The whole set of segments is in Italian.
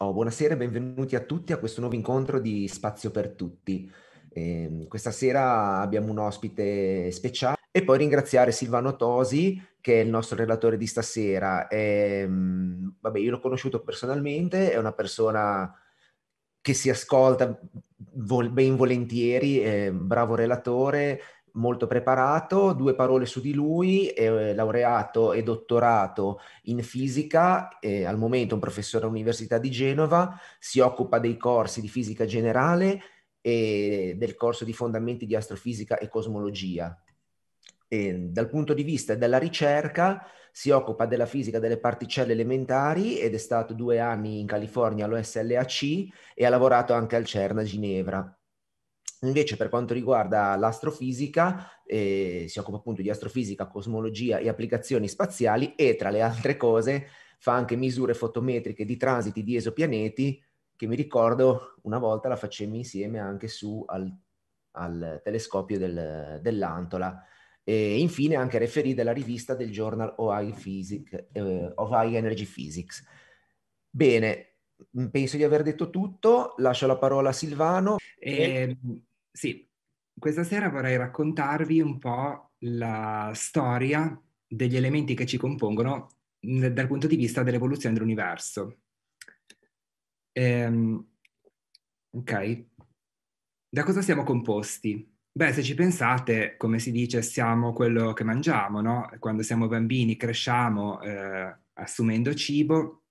Oh, buonasera e benvenuti a tutti a questo nuovo incontro di Spazio per Tutti. Eh, questa sera abbiamo un ospite speciale e poi ringraziare Silvano Tosi che è il nostro relatore di stasera, è, ehm, vabbè, io l'ho conosciuto personalmente, è una persona che si ascolta vol- ben volentieri, è un bravo relatore, molto preparato, due parole su di lui, è eh, laureato e dottorato in fisica, è al momento un professore all'Università di Genova, si occupa dei corsi di fisica generale e del corso di fondamenti di astrofisica e cosmologia e dal punto di vista della ricerca si occupa della fisica delle particelle elementari ed è stato due anni in California all'OSLAC e ha lavorato anche al CERN a Ginevra. Invece per quanto riguarda l'astrofisica, eh, si occupa appunto di astrofisica, cosmologia e applicazioni spaziali e tra le altre cose fa anche misure fotometriche di transiti di esopianeti che mi ricordo una volta la facemmo insieme anche su al, al telescopio del, dell'Antola e infine anche referì della rivista del Journal of High, Physics, eh, of High Energy Physics. Bene, mm, penso di aver detto tutto, lascio la parola a Silvano. Eh, sì, questa sera vorrei raccontarvi un po' la storia degli elementi che ci compongono mm, dal punto di vista dell'evoluzione dell'universo. Ehm, ok, da cosa siamo composti? Beh, se ci pensate, come si dice, siamo quello che mangiamo, no? Quando siamo bambini cresciamo eh, assumendo cibo,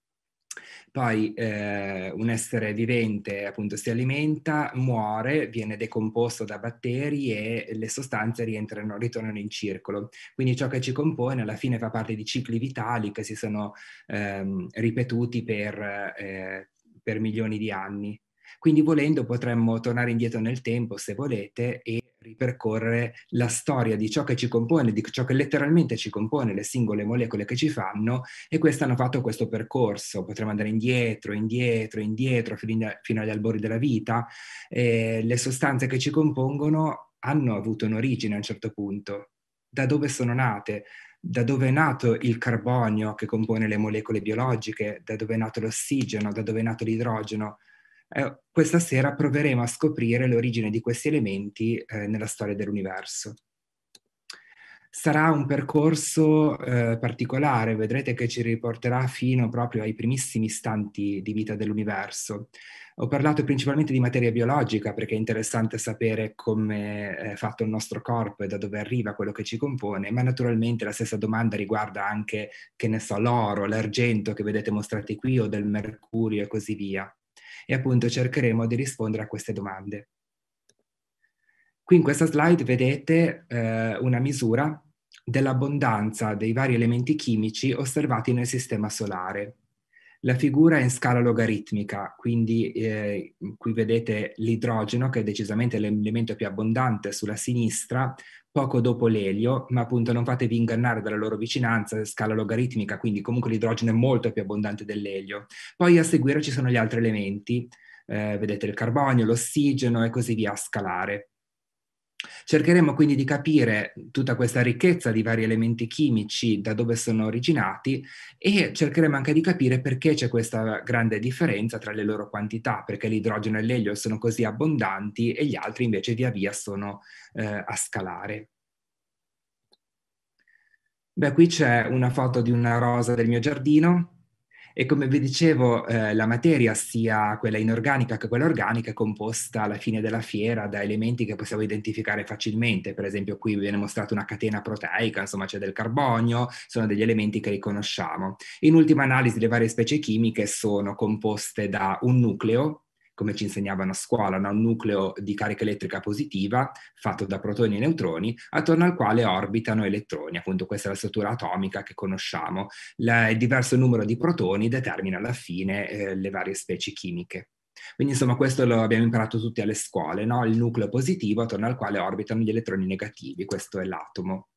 poi eh, un essere vivente appunto si alimenta, muore, viene decomposto da batteri e le sostanze rientrano, ritornano in circolo. Quindi ciò che ci compone alla fine fa parte di cicli vitali che si sono ehm, ripetuti per, eh, per milioni di anni. Quindi volendo potremmo tornare indietro nel tempo, se volete, e ripercorrere la storia di ciò che ci compone, di ciò che letteralmente ci compone, le singole molecole che ci fanno, e queste hanno fatto questo percorso. Potremmo andare indietro, indietro, indietro, fino, agli albori della vita. Eh, le sostanze che ci compongono hanno avuto un'origine a un certo punto. Da dove sono nate? da dove è nato il carbonio che compone le molecole biologiche, da dove è nato l'ossigeno, da dove è nato l'idrogeno. Eh, questa sera proveremo a scoprire l'origine di questi elementi eh, nella storia dell'universo. Sarà un percorso eh, particolare, vedrete che ci riporterà fino proprio ai primissimi istanti di vita dell'universo. Ho parlato principalmente di materia biologica perché è interessante sapere come è fatto il nostro corpo e da dove arriva quello che ci compone, ma naturalmente la stessa domanda riguarda anche, che ne so, l'oro, l'argento che vedete mostrati qui o del mercurio e così via e appunto cercheremo di rispondere a queste domande. Qui in questa slide vedete eh, una misura dell'abbondanza dei vari elementi chimici osservati nel sistema solare. La figura è in scala logaritmica, quindi eh, qui vedete l'idrogeno che è decisamente l'elemento più abbondante sulla sinistra, poco dopo l'elio, ma appunto non fatevi ingannare dalla loro vicinanza, scala logaritmica, quindi comunque l'idrogeno è molto più abbondante dell'elio. Poi a seguire ci sono gli altri elementi, eh, vedete il carbonio, l'ossigeno e così via a scalare. Cercheremo quindi di capire tutta questa ricchezza di vari elementi chimici, da dove sono originati e cercheremo anche di capire perché c'è questa grande differenza tra le loro quantità, perché l'idrogeno e l'elio sono così abbondanti e gli altri invece via via sono eh, a scalare. Beh, qui c'è una foto di una rosa del mio giardino, e come vi dicevo, eh, la materia, sia quella inorganica che quella organica, è composta alla fine della fiera da elementi che possiamo identificare facilmente. Per esempio, qui viene mostrata una catena proteica, insomma, c'è del carbonio, sono degli elementi che riconosciamo. In ultima analisi, le varie specie chimiche sono composte da un nucleo come ci insegnavano a scuola, da un nucleo di carica elettrica positiva fatto da protoni e neutroni, attorno al quale orbitano elettroni. Appunto, questa è la struttura atomica che conosciamo. La, il diverso numero di protoni determina alla fine eh, le varie specie chimiche. Quindi insomma questo lo abbiamo imparato tutti alle scuole, no? il nucleo positivo attorno al quale orbitano gli elettroni negativi, questo è l'atomo.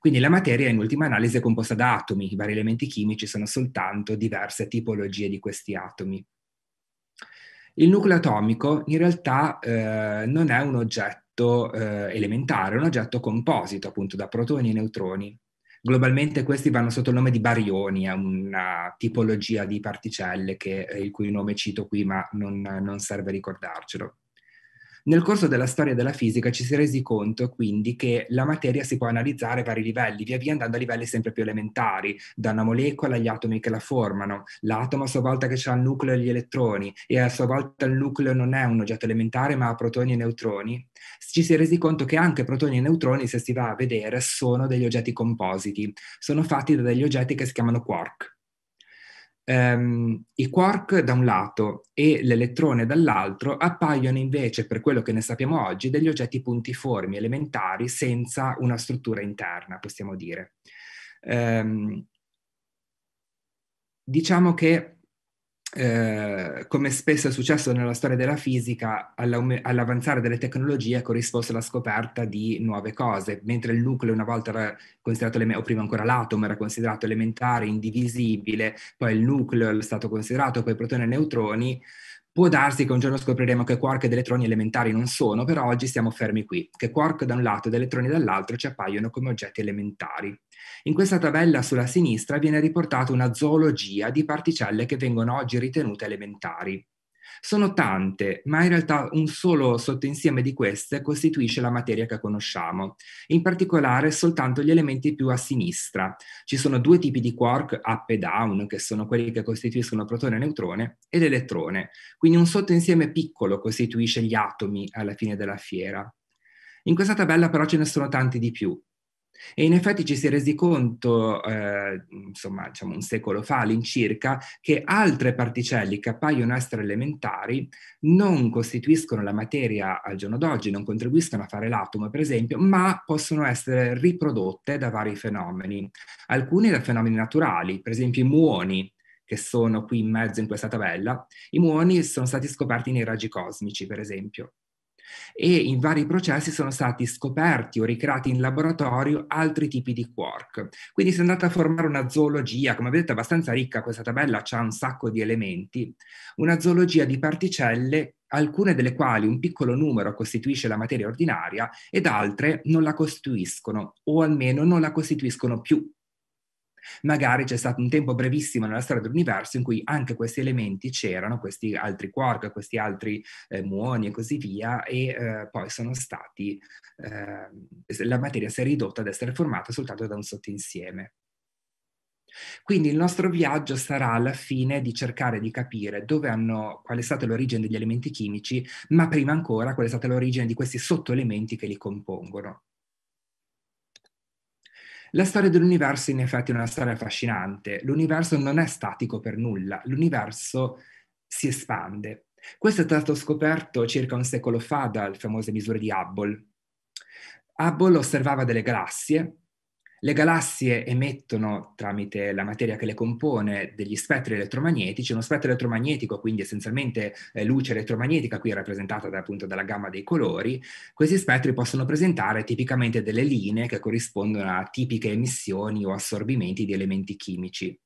Quindi la materia in ultima analisi è composta da atomi, i vari elementi chimici sono soltanto diverse tipologie di questi atomi. Il nucleo atomico in realtà eh, non è un oggetto eh, elementare, è un oggetto composito appunto da protoni e neutroni. Globalmente questi vanno sotto il nome di barioni, è una tipologia di particelle che, eh, il cui nome cito qui ma non, non serve ricordarcelo. Nel corso della storia della fisica ci si è resi conto quindi che la materia si può analizzare a vari livelli, via via andando a livelli sempre più elementari, da una molecola agli atomi che la formano, l'atomo a sua volta che ha il nucleo e gli elettroni, e a sua volta il nucleo non è un oggetto elementare ma ha protoni e neutroni, ci si è resi conto che anche protoni e neutroni, se si va a vedere, sono degli oggetti compositi, sono fatti da degli oggetti che si chiamano quark ehm, i quark da un lato e l'elettrone dall'altro appaiono invece, per quello che ne sappiamo oggi, degli oggetti puntiformi, elementari, senza una struttura interna, possiamo dire. Ehm, diciamo che eh, come spesso è successo nella storia della fisica, all'avanzare delle tecnologie è corrisposto la scoperta di nuove cose, mentre il nucleo una volta era considerato, o prima ancora l'atomo era considerato elementare, indivisibile, poi il nucleo è stato considerato, poi protoni e neutroni, Può darsi che un giorno scopriremo che quark ed elettroni elementari non sono, però oggi siamo fermi qui, che quark da un lato ed elettroni dall'altro ci appaiono come oggetti elementari. In questa tabella sulla sinistra viene riportata una zoologia di particelle che vengono oggi ritenute elementari. Sono tante, ma in realtà un solo sottoinsieme di queste costituisce la materia che conosciamo, in particolare soltanto gli elementi più a sinistra. Ci sono due tipi di quark, up e down, che sono quelli che costituiscono protone e neutrone, ed elettrone, quindi un sottoinsieme piccolo costituisce gli atomi alla fine della fiera. In questa tabella però ce ne sono tanti di più, e in effetti ci si è resi conto, eh, insomma, diciamo un secolo fa all'incirca, che altre particelle che appaiono essere elementari non costituiscono la materia al giorno d'oggi, non contribuiscono a fare l'atomo, per esempio, ma possono essere riprodotte da vari fenomeni, alcuni da fenomeni naturali, per esempio i muoni, che sono qui in mezzo in questa tabella, i muoni sono stati scoperti nei raggi cosmici, per esempio e in vari processi sono stati scoperti o ricreati in laboratorio altri tipi di quark. Quindi si è andata a formare una zoologia, come vedete abbastanza ricca questa tabella, ha un sacco di elementi, una zoologia di particelle alcune delle quali un piccolo numero costituisce la materia ordinaria ed altre non la costituiscono o almeno non la costituiscono più Magari c'è stato un tempo brevissimo nella storia dell'universo in cui anche questi elementi c'erano, questi altri quark, questi altri eh, muoni e così via, e eh, poi sono stati, eh, la materia si è ridotta ad essere formata soltanto da un sottinsieme. Quindi il nostro viaggio sarà alla fine di cercare di capire dove hanno, qual è stata l'origine degli elementi chimici, ma prima ancora qual è stata l'origine di questi sottoelementi che li compongono. La storia dell'universo in effetti è una storia affascinante. L'universo non è statico per nulla, l'universo si espande. Questo è stato scoperto circa un secolo fa dalle famose misure di Hubble. Hubble osservava delle galassie le galassie emettono, tramite la materia che le compone, degli spettri elettromagnetici, uno spettro elettromagnetico, quindi essenzialmente eh, luce elettromagnetica, qui rappresentata da, appunto dalla gamma dei colori. Questi spettri possono presentare tipicamente delle linee che corrispondono a tipiche emissioni o assorbimenti di elementi chimici.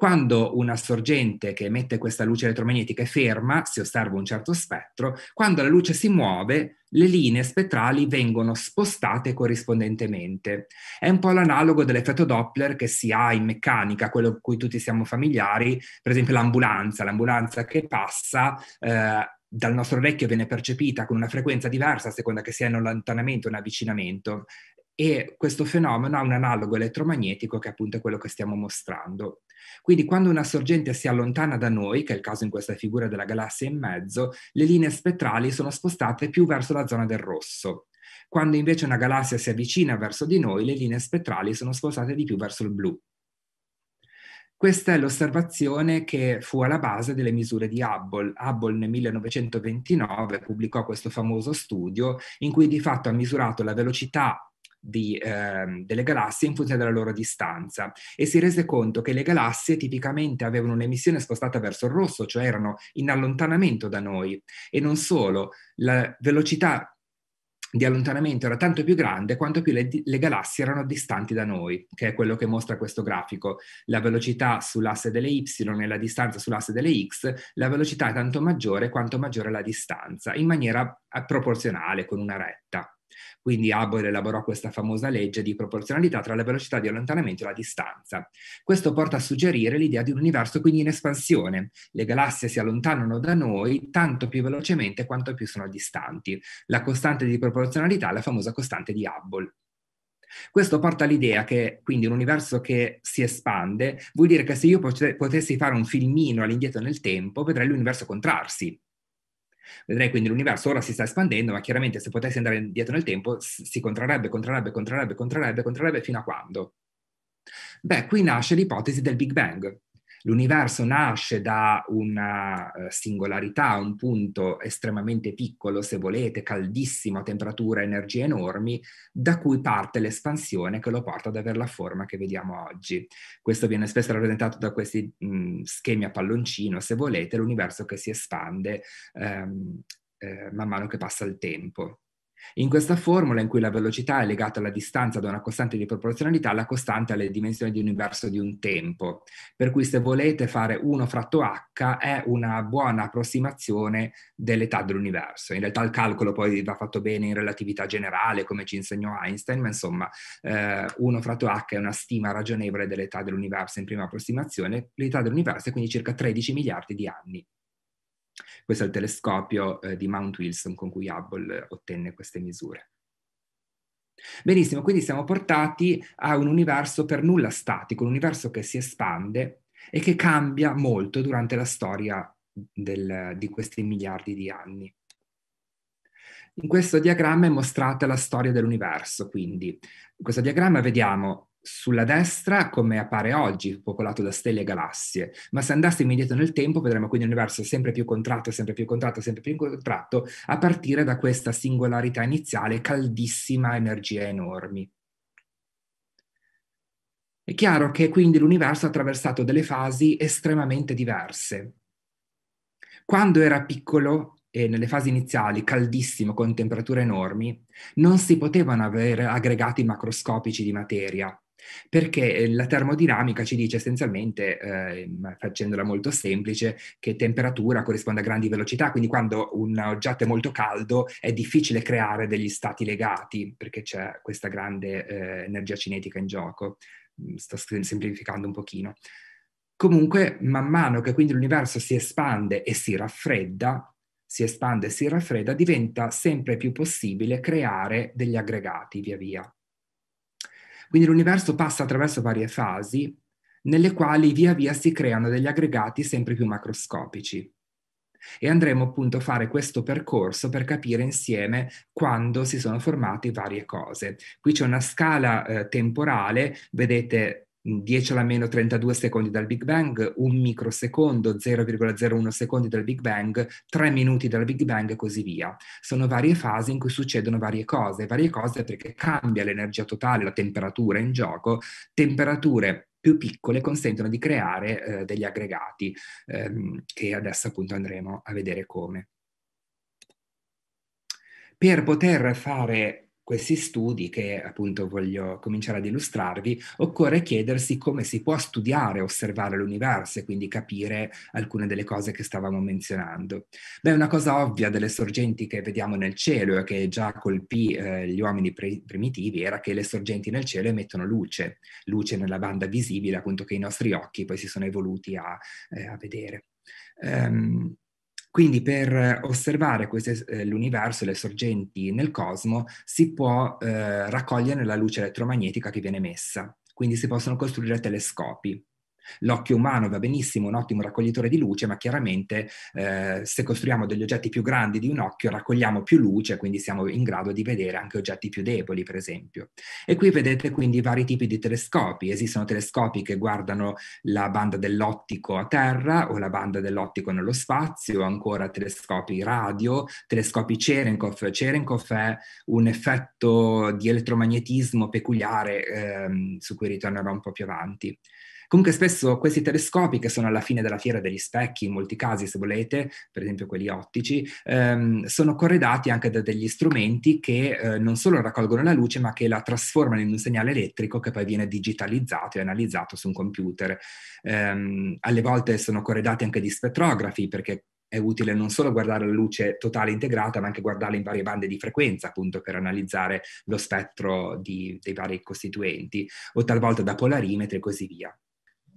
Quando una sorgente che emette questa luce elettromagnetica è ferma, si osserva un certo spettro, quando la luce si muove, le linee spettrali vengono spostate corrispondentemente. È un po' l'analogo dell'effetto Doppler che si ha in meccanica, quello con cui tutti siamo familiari, per esempio l'ambulanza, l'ambulanza che passa eh, dal nostro orecchio viene percepita con una frequenza diversa a seconda che sia un allontanamento o un avvicinamento e questo fenomeno ha un analogo elettromagnetico che appunto è quello che stiamo mostrando. Quindi quando una sorgente si allontana da noi, che è il caso in questa figura della galassia in mezzo, le linee spettrali sono spostate più verso la zona del rosso. Quando invece una galassia si avvicina verso di noi, le linee spettrali sono spostate di più verso il blu. Questa è l'osservazione che fu alla base delle misure di Hubble. Hubble nel 1929 pubblicò questo famoso studio in cui di fatto ha misurato la velocità di, eh, delle galassie in funzione della loro distanza e si rese conto che le galassie tipicamente avevano un'emissione spostata verso il rosso, cioè erano in allontanamento da noi e non solo, la velocità di allontanamento era tanto più grande quanto più le, le, galassie erano distanti da noi, che è quello che mostra questo grafico. La velocità sull'asse delle y e la distanza sull'asse delle x, la velocità è tanto maggiore quanto maggiore la distanza, in maniera eh, proporzionale con una retta. Quindi Hubble elaborò questa famosa legge di proporzionalità tra la velocità di allontanamento e la distanza. Questo porta a suggerire l'idea di un universo quindi in espansione. Le galassie si allontanano da noi tanto più velocemente quanto più sono distanti. La costante di proporzionalità è la famosa costante di Hubble. Questo porta all'idea che quindi un universo che si espande vuol dire che se io potessi fare un filmino all'indietro nel tempo, vedrei l'universo contrarsi. Vedrei quindi l'universo ora si sta espandendo, ma chiaramente se potessi andare indietro nel tempo si contrarrebbe, contrarrebbe, contrarrebbe, contrarrebbe, contrarrebbe fino a quando? Beh, qui nasce l'ipotesi del Big Bang, L'universo nasce da una eh, singolarità, un punto estremamente piccolo, se volete, caldissimo, a temperature e energie enormi, da cui parte l'espansione che lo porta ad avere la forma che vediamo oggi. Questo viene spesso rappresentato da questi mh, mm, schemi a palloncino, se volete, l'universo che si espande ehm, eh, man mano che passa il tempo. In questa formula in cui la velocità è legata alla distanza da una costante di proporzionalità, la costante ha le dimensioni di un universo di un tempo, per cui se volete fare 1 fratto h è una buona approssimazione dell'età dell'universo. In realtà il calcolo poi va fatto bene in relatività generale, come ci insegnò Einstein, ma insomma 1 eh, fratto h è una stima ragionevole dell'età dell'universo in prima approssimazione, l'età dell'universo è quindi circa 13 miliardi di anni. Questo è il telescopio eh, di Mount Wilson con cui Hubble eh, ottenne queste misure. Benissimo, quindi siamo portati a un universo per nulla statico, un universo che si espande e che cambia molto durante la storia del, di questi miliardi di anni. In questo diagramma è mostrata la storia dell'universo, quindi in questo diagramma vediamo sulla destra come appare oggi, popolato da stelle e galassie, ma se andassimo indietro nel tempo vedremmo quindi un universo sempre più contratto, sempre più contratto, sempre più contratto, a partire da questa singolarità iniziale, caldissima, energie enormi. È chiaro che quindi l'universo ha attraversato delle fasi estremamente diverse. Quando era piccolo e nelle fasi iniziali, caldissimo, con temperature enormi, non si potevano avere aggregati macroscopici di materia, perché eh, la termodinamica ci dice essenzialmente, eh, facendola molto semplice, che temperatura corrisponde a grandi velocità, quindi quando un oggetto è molto caldo è difficile creare degli stati legati perché c'è questa grande eh, energia cinetica in gioco. Mm, sto semplificando un pochino. Comunque, man mano che quindi l'universo si espande e si raffredda, si espande e si raffredda, diventa sempre più possibile creare degli aggregati via via. Quindi l'universo passa attraverso varie fasi nelle quali via via si creano degli aggregati sempre più macroscopici. E andremo appunto a fare questo percorso per capire insieme quando si sono formate varie cose. Qui c'è una scala eh, temporale, vedete 10 alla meno 32 secondi dal Big Bang, un microsecondo, 0,01 secondi dal Big Bang, 3 minuti dal Big Bang e così via. Sono varie fasi in cui succedono varie cose, varie cose perché cambia l'energia totale, la temperatura in gioco, temperature più piccole consentono di creare eh, degli aggregati ehm, che adesso appunto andremo a vedere come. Per poter fare questi studi che appunto voglio cominciare ad illustrarvi, occorre chiedersi come si può studiare, osservare l'universo e quindi capire alcune delle cose che stavamo menzionando. Beh, una cosa ovvia delle sorgenti che vediamo nel cielo e che già colpì eh, gli uomini pre- primitivi era che le sorgenti nel cielo emettono luce, luce nella banda visibile appunto che i nostri occhi poi si sono evoluti a, eh, a vedere. Um, quindi per eh, osservare queste, eh, l'universo e le sorgenti nel cosmo si può eh, raccogliere la luce elettromagnetica che viene emessa, quindi si possono costruire telescopi. L'occhio umano va benissimo, un ottimo raccoglitore di luce, ma chiaramente eh, se costruiamo degli oggetti più grandi di un occhio raccogliamo più luce, quindi siamo in grado di vedere anche oggetti più deboli, per esempio. E qui vedete quindi vari tipi di telescopi. Esistono telescopi che guardano la banda dell'ottico a terra o la banda dell'ottico nello spazio, ancora telescopi radio, telescopi Cherenkov. Cherenkov è un effetto di elettromagnetismo peculiare ehm, su cui ritornerò un po' più avanti. Comunque spesso questi telescopi che sono alla fine della fiera degli specchi, in molti casi se volete, per esempio quelli ottici, ehm, sono corredati anche da degli strumenti che eh, non solo raccolgono la luce ma che la trasformano in un segnale elettrico che poi viene digitalizzato e analizzato su un computer. Ehm, alle volte sono corredati anche di spettrografi perché è utile non solo guardare la luce totale integrata, ma anche guardarla in varie bande di frequenza, appunto per analizzare lo spettro di, dei vari costituenti, o talvolta da polarimetri e così via.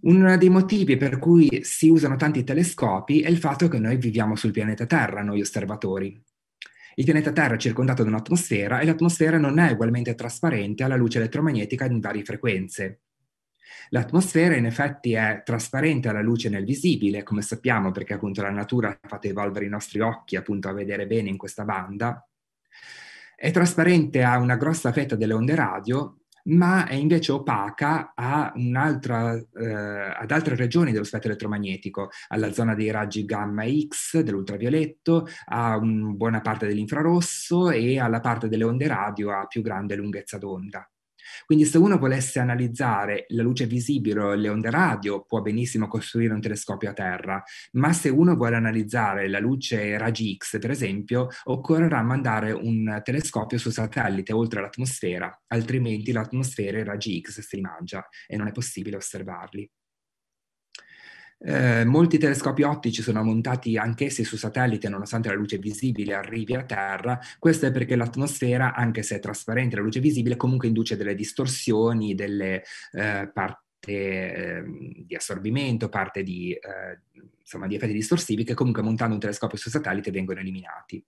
Uno dei motivi per cui si usano tanti telescopi è il fatto che noi viviamo sul pianeta Terra, noi osservatori. Il pianeta Terra è circondato da un'atmosfera e l'atmosfera non è ugualmente trasparente alla luce elettromagnetica in varie frequenze. L'atmosfera in effetti è trasparente alla luce nel visibile, come sappiamo perché appunto la natura ha fatto evolvere i nostri occhi appunto a vedere bene in questa banda. È trasparente a una grossa fetta delle onde radio, ma è invece opaca eh, ad altre regioni dello spettro elettromagnetico, alla zona dei raggi gamma X, dell'ultravioletto, a buona parte dell'infrarosso e alla parte delle onde radio a più grande lunghezza d'onda. Quindi se uno volesse analizzare la luce visibile o le onde radio, può benissimo costruire un telescopio a terra, ma se uno vuole analizzare la luce raggi X, per esempio, occorrerà mandare un telescopio su satellite oltre l'atmosfera, altrimenti l'atmosfera e i raggi X si mangia e non è possibile osservarli. Eh, molti telescopi ottici sono montati anch'essi su satellite nonostante la luce visibile arrivi a terra, questo è perché l'atmosfera, anche se è trasparente la luce visibile, comunque induce delle distorsioni, delle eh, parti eh, di assorbimento, parte di, eh, insomma, di effetti distorsivi che comunque montando un telescopio su satellite vengono eliminati.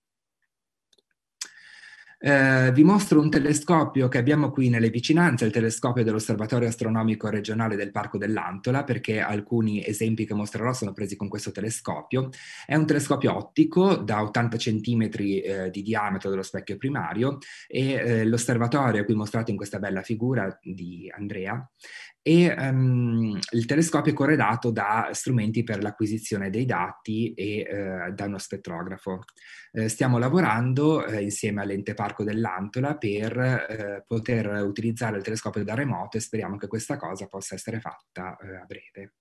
Eh, vi mostro un telescopio che abbiamo qui nelle vicinanze, il telescopio dell'Osservatorio Astronomico Regionale del Parco dell'Antola, perché alcuni esempi che mostrerò sono presi con questo telescopio. È un telescopio ottico da 80 cm eh, di diametro dello specchio primario e eh, l'osservatorio qui mostrato in questa bella figura di Andrea e um, il telescopio è corredato da strumenti per l'acquisizione dei dati e uh, da uno spettrografo. Uh, stiamo lavorando uh, insieme all'ente parco dell'Antola per poter utilizzare il telescopio da remoto e speriamo che questa cosa possa essere fatta a breve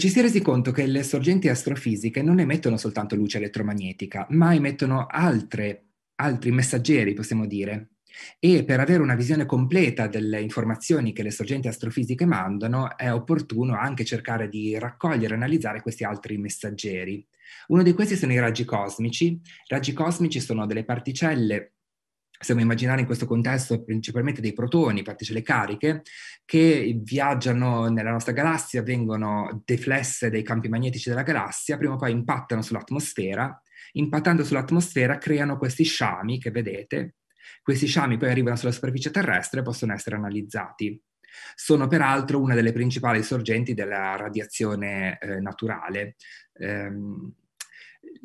ci si è resi conto che le sorgenti astrofisiche non emettono soltanto luce elettromagnetica, ma emettono altre, altri messaggeri, possiamo dire, e per avere una visione completa delle informazioni che le sorgenti astrofisiche mandano è opportuno anche cercare di raccogliere e analizzare questi altri messaggeri. Uno di questi sono i raggi cosmici. I raggi cosmici sono delle particelle possiamo immaginare in questo contesto principalmente dei protoni, particelle cariche, che viaggiano nella nostra galassia, vengono deflesse dai campi magnetici della galassia, prima o poi impattano sull'atmosfera, impattando sull'atmosfera creano questi sciami che vedete, questi sciami poi arrivano sulla superficie terrestre e possono essere analizzati. Sono peraltro una delle principali sorgenti della radiazione eh, naturale. Ehm,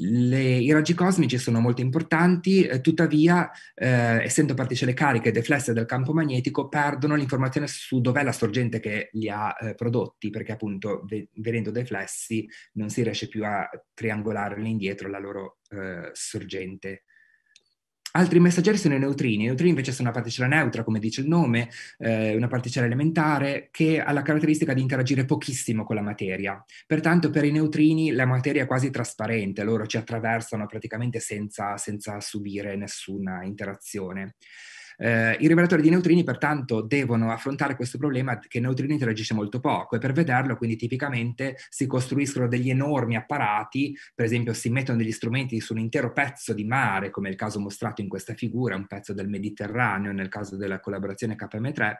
le, I raggi cosmici sono molto importanti, eh, tuttavia, eh, essendo particelle cariche deflesse dal campo magnetico, perdono l'informazione su dov'è la sorgente che li ha eh, prodotti, perché appunto ve, venendo deflessi non si riesce più a triangolare indietro la loro eh, sorgente Altri messaggeri sono i neutrini. I neutrini invece sono una particella neutra, come dice il nome, eh, una particella elementare che ha la caratteristica di interagire pochissimo con la materia. Pertanto per i neutrini la materia è quasi trasparente, loro ci attraversano praticamente senza, senza subire nessuna interazione. Eh, I rivelatori di neutrini pertanto devono affrontare questo problema che il neutrino interagisce molto poco e per vederlo quindi tipicamente si costruiscono degli enormi apparati, per esempio si mettono degli strumenti su un intero pezzo di mare, come è il caso mostrato in questa figura, un pezzo del Mediterraneo nel caso della collaborazione KM3,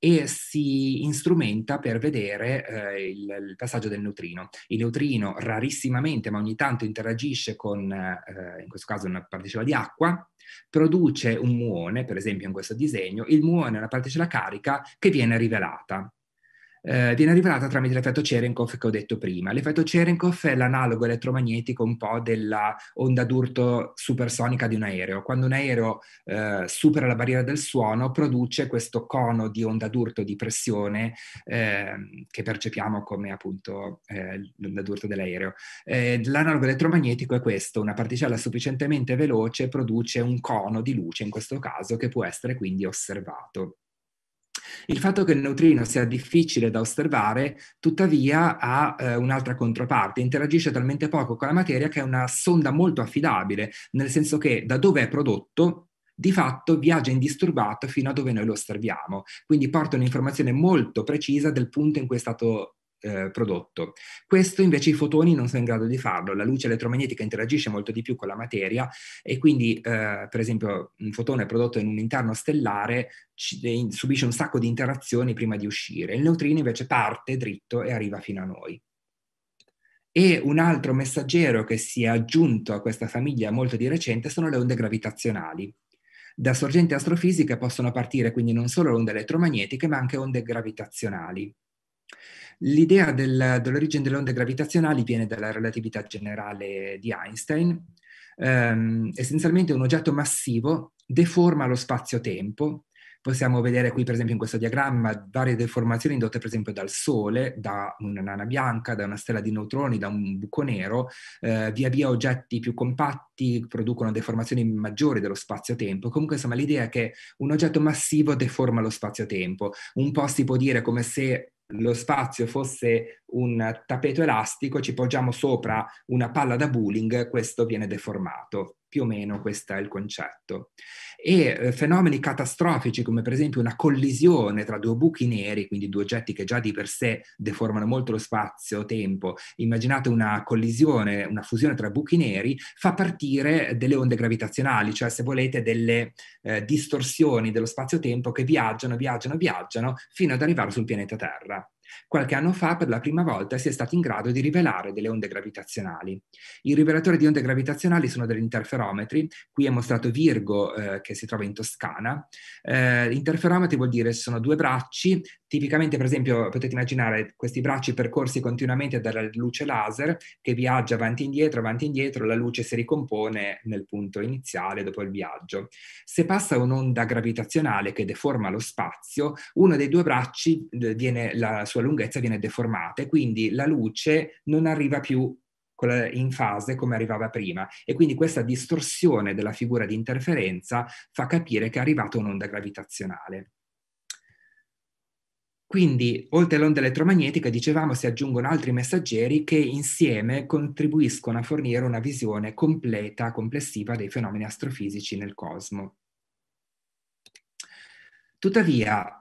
e si instrumenta per vedere eh, il, il, passaggio del neutrino. Il neutrino rarissimamente, ma ogni tanto interagisce con, eh, in questo caso, una particella di acqua, produce un muone, per esempio in questo disegno, il muone è una particella carica che viene rivelata eh, viene rivelata tramite l'effetto Cherenkov che ho detto prima. L'effetto Cherenkov è l'analogo elettromagnetico un po' della onda d'urto supersonica di un aereo. Quando un aereo eh, supera la barriera del suono produce questo cono di onda d'urto di pressione eh, che percepiamo come appunto eh, l'onda d'urto dell'aereo. Eh, l'analogo elettromagnetico è questo, una particella sufficientemente veloce produce un cono di luce in questo caso che può essere quindi osservato. Il fatto che il neutrino sia difficile da osservare, tuttavia, ha eh, un'altra controparte, interagisce talmente poco con la materia che è una sonda molto affidabile, nel senso che da dove è prodotto di fatto viaggia indisturbato fino a dove noi lo osserviamo, quindi porta un'informazione molto precisa del punto in cui è stato eh, prodotto. Questo invece i fotoni non sono in grado di farlo, la luce elettromagnetica interagisce molto di più con la materia e quindi eh, per esempio un fotone prodotto in un interno stellare subisce un sacco di interazioni prima di uscire, il neutrino invece parte dritto e arriva fino a noi. E un altro messaggero che si è aggiunto a questa famiglia molto di recente sono le onde gravitazionali. Da sorgenti astrofisiche possono partire quindi non solo onde elettromagnetiche ma anche onde gravitazionali. L'idea del, dell'origine delle onde gravitazionali viene dalla relatività generale di Einstein. Um, essenzialmente un oggetto massivo deforma lo spazio-tempo. Possiamo vedere qui, per esempio, in questo diagramma varie deformazioni indotte, per esempio, dal Sole, da una nana bianca, da una stella di neutroni, da un buco nero. Eh, via via oggetti più compatti producono deformazioni maggiori dello spazio-tempo. Comunque, insomma, l'idea è che un oggetto massivo deforma lo spazio-tempo. Un po' si può dire come se lo spazio fosse un tappeto elastico, ci poggiamo sopra una palla da bowling, questo viene deformato più o meno questo è il concetto. E eh, fenomeni catastrofici come per esempio una collisione tra due buchi neri, quindi due oggetti che già di per sé deformano molto lo spazio-tempo, immaginate una collisione, una fusione tra buchi neri, fa partire delle onde gravitazionali, cioè se volete delle eh, distorsioni dello spazio-tempo che viaggiano, viaggiano, viaggiano fino ad arrivare sul pianeta Terra. Qualche anno fa, per la prima volta, si è stati in grado di rivelare delle onde gravitazionali. I rivelatori di onde gravitazionali sono degli interferometri, qui è mostrato Virgo eh, che si trova in Toscana. Eh, interferometri vuol dire sono due bracci, tipicamente per esempio potete immaginare questi bracci percorsi continuamente dalla luce laser che viaggia avanti e indietro, avanti e indietro, la luce si ricompone nel punto iniziale dopo il viaggio. Se passa un'onda gravitazionale che deforma lo spazio, uno dei due bracci eh, viene la sua sua lunghezza viene deformata e quindi la luce non arriva più in fase come arrivava prima e quindi questa distorsione della figura di interferenza fa capire che è arrivata un'onda gravitazionale. Quindi, oltre all'onda elettromagnetica, dicevamo, si aggiungono altri messaggeri che insieme contribuiscono a fornire una visione completa, complessiva dei fenomeni astrofisici nel cosmo. Tuttavia,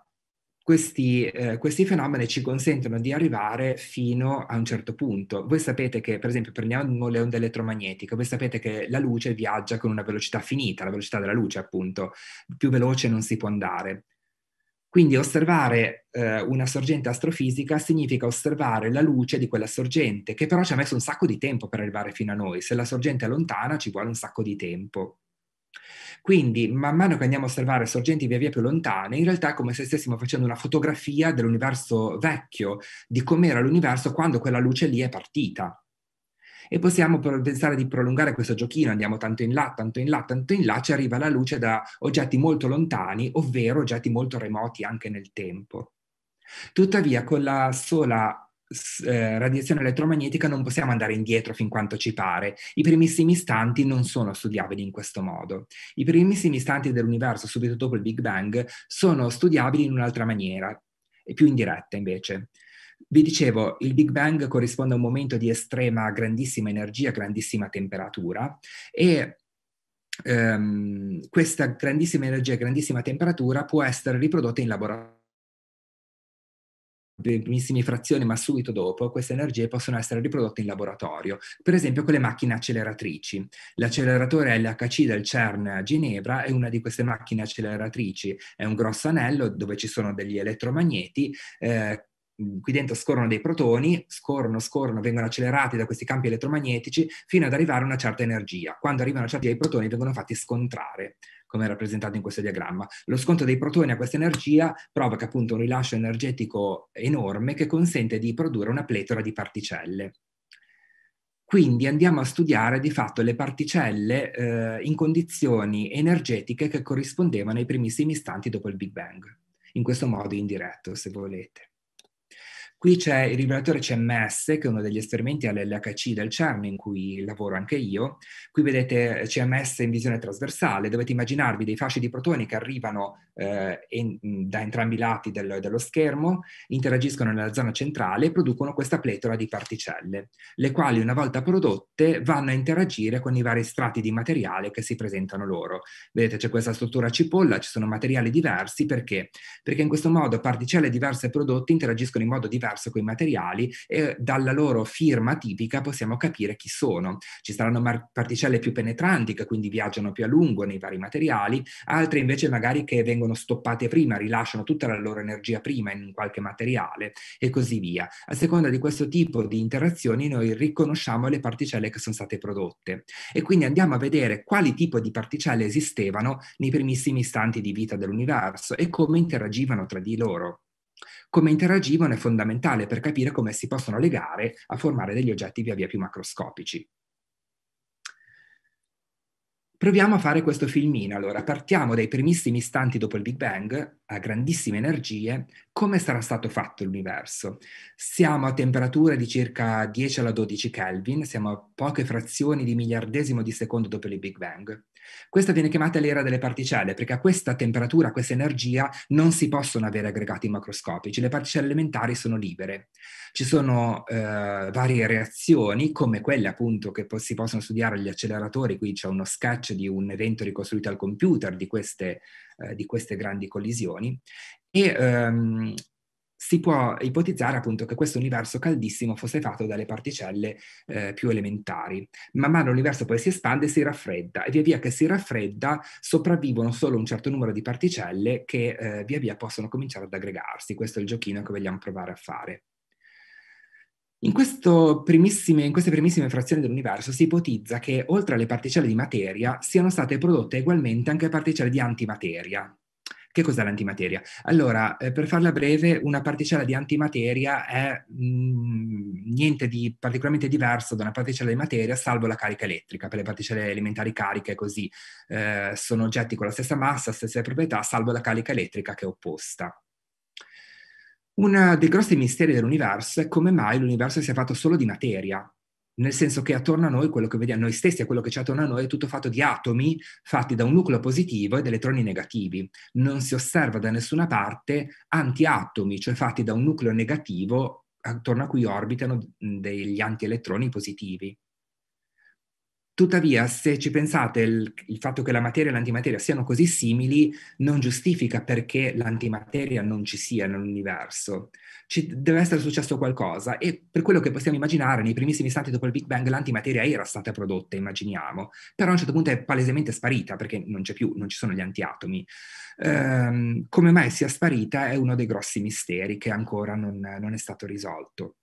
questi, eh, questi, fenomeni ci consentono di arrivare fino a un certo punto. Voi sapete che, per esempio, prendiamo le onde elettromagnetiche, voi sapete che la luce viaggia con una velocità finita, la velocità della luce appunto, più veloce non si può andare. Quindi osservare eh, una sorgente astrofisica significa osservare la luce di quella sorgente, che però ci ha messo un sacco di tempo per arrivare fino a noi. Se la sorgente è lontana ci vuole un sacco di tempo. Quindi, man mano che andiamo a osservare sorgenti via via più lontane, in realtà è come se stessimo facendo una fotografia dell'universo vecchio, di com'era l'universo quando quella luce lì è partita. E possiamo pensare di prolungare questo giochino, andiamo tanto in là, tanto in là, tanto in là, ci arriva la luce da oggetti molto lontani, ovvero oggetti molto remoti anche nel tempo. Tuttavia, con la sola eh, radiazione elettromagnetica non possiamo andare indietro fin quanto ci pare. I primissimi istanti non sono studiabili in questo modo. I primissimi istanti dell'universo subito dopo il Big Bang sono studiabili in un'altra maniera, più indiretta invece. Vi dicevo, il Big Bang corrisponde a un momento di estrema, grandissima energia, grandissima temperatura e ehm, questa grandissima energia, grandissima temperatura può essere riprodotta in laboratorio primissime frazioni, ma subito dopo queste energie possono essere riprodotte in laboratorio, per esempio con le macchine acceleratrici. L'acceleratore LHC del CERN a Ginevra è una di queste macchine acceleratrici, è un grosso anello dove ci sono degli elettromagneti eh, qui dentro scorrono dei protoni, scorrono, scorrono, vengono accelerati da questi campi elettromagnetici fino ad arrivare a una certa energia. Quando arrivano a certi i protoni vengono fatti scontrare, come è rappresentato in questo diagramma. Lo scontro dei protoni a questa energia provoca appunto un rilascio energetico enorme che consente di produrre una pletora di particelle. Quindi andiamo a studiare di fatto le particelle eh, in condizioni energetiche che corrispondevano ai primissimi istanti dopo il Big Bang, in questo modo indiretto, se volete. Qui c'è il rivelatore CMS, che è uno degli esperimenti all'LHC del CERN in cui lavoro anche io. Qui vedete eh, CMS in visione trasversale, dovete immaginarvi dei fasci di protoni che arrivano eh, in, mm, da entrambi i lati del, dello schermo, interagiscono nella zona centrale e producono questa pletora di particelle, le quali una volta prodotte vanno a interagire con i vari strati di materiale che si presentano loro. Vedete c'è questa struttura cipolla, ci sono materiali diversi perché? Perché in questo modo particelle diverse prodotte interagiscono in modo diverso confrontarsi con i materiali e dalla loro firma tipica possiamo capire chi sono. Ci saranno mar- particelle più penetranti che quindi viaggiano più a lungo nei vari materiali, altre invece magari che vengono stoppate prima, rilasciano tutta la loro energia prima in qualche materiale e così via. A seconda di questo tipo di interazioni noi riconosciamo le particelle che sono state prodotte e quindi andiamo a vedere quali tipo di particelle esistevano nei primissimi istanti di vita dell'universo e come interagivano tra di loro come interagivano è fondamentale per capire come si possono legare a formare degli oggetti via via più macroscopici. Proviamo a fare questo filmino, allora partiamo dai primissimi istanti dopo il Big Bang, a grandissime energie, come sarà stato fatto l'universo? Siamo a temperature di circa 10 alla 12 Kelvin, siamo a poche frazioni di miliardesimo di secondo dopo il Big Bang. Questa viene chiamata l'era delle particelle perché a questa temperatura, a questa energia, non si possono avere aggregati macroscopici, le particelle elementari sono libere. Ci sono eh, varie reazioni, come quelle appunto che po- si possono studiare agli acceleratori, qui c'è uno sketch di un evento ricostruito al computer di queste, eh, di queste grandi collisioni, e ehm, si può ipotizzare appunto che questo universo caldissimo fosse fatto dalle particelle eh, più elementari. Man mano l'universo poi si espande e si raffredda e via via che si raffredda sopravvivono solo un certo numero di particelle che eh, via via possono cominciare ad aggregarsi. Questo è il giochino che vogliamo provare a fare. In, in, queste primissime frazioni dell'universo si ipotizza che oltre alle particelle di materia siano state prodotte ugualmente anche particelle di antimateria, che cos'è l'antimateria? Allora, eh, per farla breve, una particella di antimateria è mh, mm, niente di particolarmente diverso da una particella di materia, salvo la carica elettrica. Per le particelle elementari cariche, così, eh, sono oggetti con la stessa massa, stesse proprietà, salvo la carica elettrica che è opposta. Uno dei grossi misteri dell'universo è come mai l'universo sia fatto solo di materia, nel senso che attorno a noi, quello che vediamo noi stessi e quello che c'è attorno a noi è tutto fatto di atomi fatti da un nucleo positivo ed elettroni negativi. Non si osserva da nessuna parte antiatomi, cioè fatti da un nucleo negativo attorno a cui orbitano degli antielettroni positivi. Tuttavia, se ci pensate, il, il, fatto che la materia e l'antimateria siano così simili non giustifica perché l'antimateria non ci sia nell'universo. Ci deve essere successo qualcosa e per quello che possiamo immaginare, nei primissimi istanti dopo il Big Bang l'antimateria era stata prodotta, immaginiamo, però a un certo punto è palesemente sparita perché non c'è più, non ci sono gli antiatomi. Ehm, come mai sia sparita è uno dei grossi misteri che ancora non, non è stato risolto.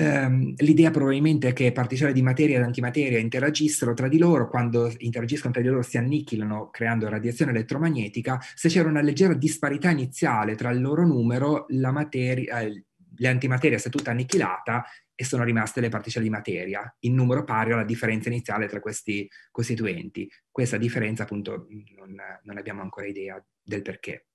Um, l'idea probabilmente è che particelle di materia ed antimateria interagissero tra di loro, quando interagiscono tra di loro si annichilano creando radiazione elettromagnetica, se c'era una leggera disparità iniziale tra il loro numero, materia, eh, l'antimateria si è tutta annichilata e sono rimaste le particelle di materia, in numero pari alla differenza iniziale tra questi costituenti. Questa differenza appunto non, non abbiamo ancora idea del perché.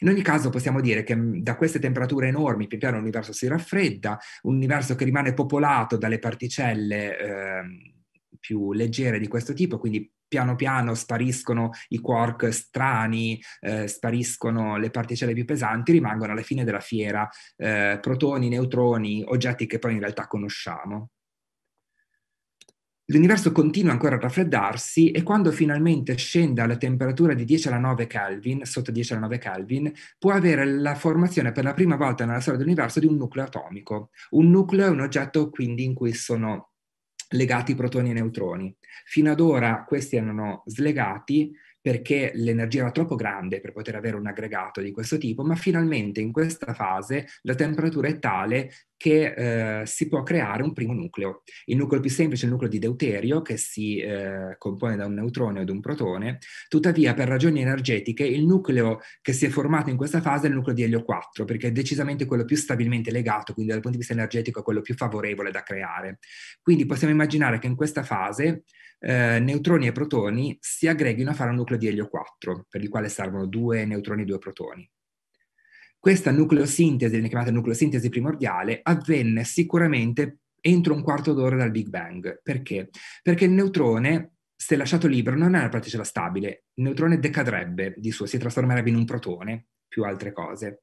In ogni caso possiamo dire che mhmm, da queste temperature enormi pian piano l'universo si raffredda, un universo che rimane popolato dalle particelle eh, più leggere di questo tipo, quindi piano piano spariscono i quark strani, eh, spariscono le particelle più pesanti, rimangono alla fine della fiera eh, protoni, neutroni, oggetti che poi in realtà conosciamo. L'universo continua ancora a raffreddarsi e quando finalmente scende alla temperatura di 10 alla 9 Kelvin, sotto 10 alla 9 Kelvin, può avere la formazione per la prima volta nella storia dell'universo di un nucleo atomico. Un nucleo è un oggetto quindi in cui sono legati protoni e neutroni. Fino ad ora questi erano slegati perché l'energia era troppo grande per poter avere un aggregato di questo tipo, ma finalmente in questa fase la temperatura è tale che eh, si può creare un primo nucleo. Il nucleo più semplice è il nucleo di deuterio che si eh, compone da un neutrone e un protone, tuttavia per ragioni energetiche il nucleo che si è formato in questa fase è il nucleo di elio 4 perché è decisamente quello più stabilmente legato, quindi dal punto di vista energetico è quello più favorevole da creare. Quindi possiamo immaginare che in questa fase eh, neutroni e protoni si aggreghino a fare un nucleo di elio 4 per il quale servono due neutroni e due protoni. Questa nucleosintesi, viene chiamata nucleosintesi primordiale, avvenne sicuramente entro un quarto d'ora dal Big Bang. Perché? Perché il neutrone, se lasciato libero, non è una particella stabile. Il neutrone decadrebbe di suo, si trasformerebbe in un protone, più altre cose.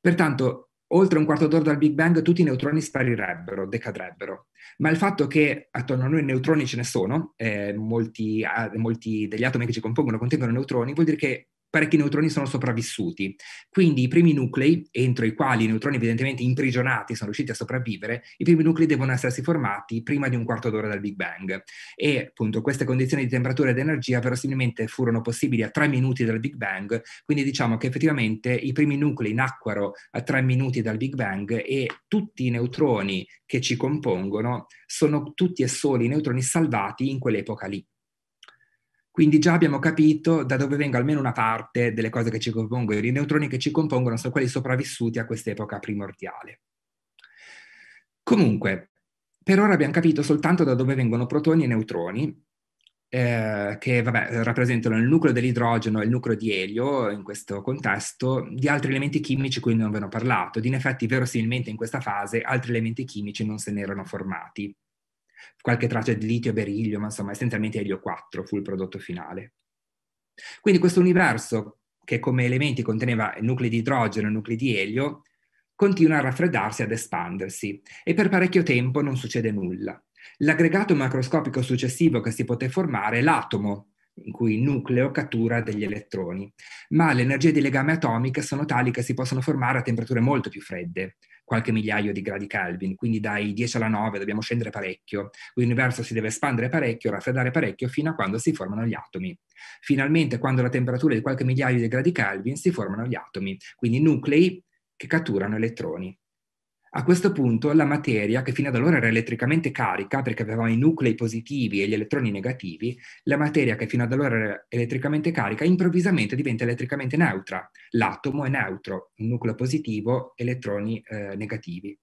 Pertanto, oltre un quarto d'ora dal Big Bang, tutti i neutroni sparirebbero, decadrebbero. Ma il fatto che attorno a noi neutroni ce ne sono, eh, molti, eh, molti degli atomi che ci compongono contengono neutroni, vuol dire che parecchi neutroni sono sopravvissuti. Quindi i primi nuclei, entro i quali i neutroni evidentemente imprigionati sono riusciti a sopravvivere, i primi nuclei devono essersi formati prima di un quarto d'ora dal Big Bang. E appunto queste condizioni di temperatura ed energia verosimilmente furono possibili a tre minuti dal Big Bang, quindi diciamo che effettivamente i primi nuclei nacquero a tre minuti dal Big Bang e tutti i neutroni che ci compongono sono tutti e soli i neutroni salvati in quell'epoca lì. Quindi già abbiamo capito da dove venga almeno una parte delle cose che ci compongono, i neutroni che ci compongono sono quelli sopravvissuti a quest'epoca primordiale. Comunque, per ora abbiamo capito soltanto da dove vengono protoni e neutroni, eh, che vabbè, rappresentano il nucleo dell'idrogeno e il nucleo di elio in questo contesto, di altri elementi chimici cui non ve ne ho parlato. Ed in effetti, verosimilmente in questa fase, altri elementi chimici non se ne erano formati qualche traccia di litio e beriglio, ma insomma essenzialmente elio 4 fu il prodotto finale. Quindi questo universo che come elementi conteneva nuclei di idrogeno e nuclei di elio, continua a raffreddarsi, ad espandersi, e per parecchio tempo non succede nulla. L'aggregato macroscopico successivo che si poté formare è l'atomo, in cui il nucleo cattura degli elettroni, ma le energie di legame atomiche sono tali che si possono formare a temperature molto più fredde, qualche migliaio di gradi Kelvin, quindi dai 10 alla 9 dobbiamo scendere parecchio, l'universo si deve espandere parecchio, raffreddare parecchio fino a quando si formano gli atomi. Finalmente quando la temperatura è di qualche migliaio di gradi Kelvin si formano gli atomi, quindi nuclei che catturano elettroni. A questo punto la materia, che fino ad allora era elettricamente carica perché avevamo i nuclei positivi e gli elettroni negativi, la materia che fino ad allora era elettricamente carica improvvisamente diventa elettricamente neutra. L'atomo è neutro, un nucleo positivo, elettroni eh, negativi.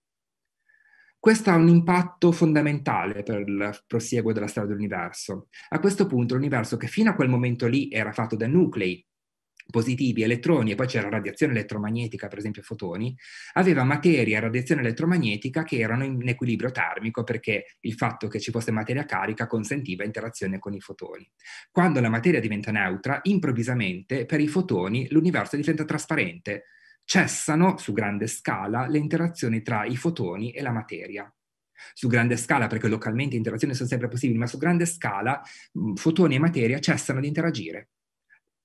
Questo ha un impatto fondamentale per il prosieguo della storia dell'universo. A questo punto l'universo che fino a quel momento lì era fatto da nuclei positivi, elettroni e poi c'era radiazione elettromagnetica, per esempio fotoni, aveva materia e radiazione elettromagnetica che erano in equilibrio termico perché il fatto che ci fosse materia carica consentiva interazione con i fotoni. Quando la materia diventa neutra, improvvisamente per i fotoni l'universo diventa trasparente, cessano su grande scala le interazioni tra i fotoni e la materia su grande scala, perché localmente interazioni sono sempre possibili, ma su grande scala fotoni e materia cessano di interagire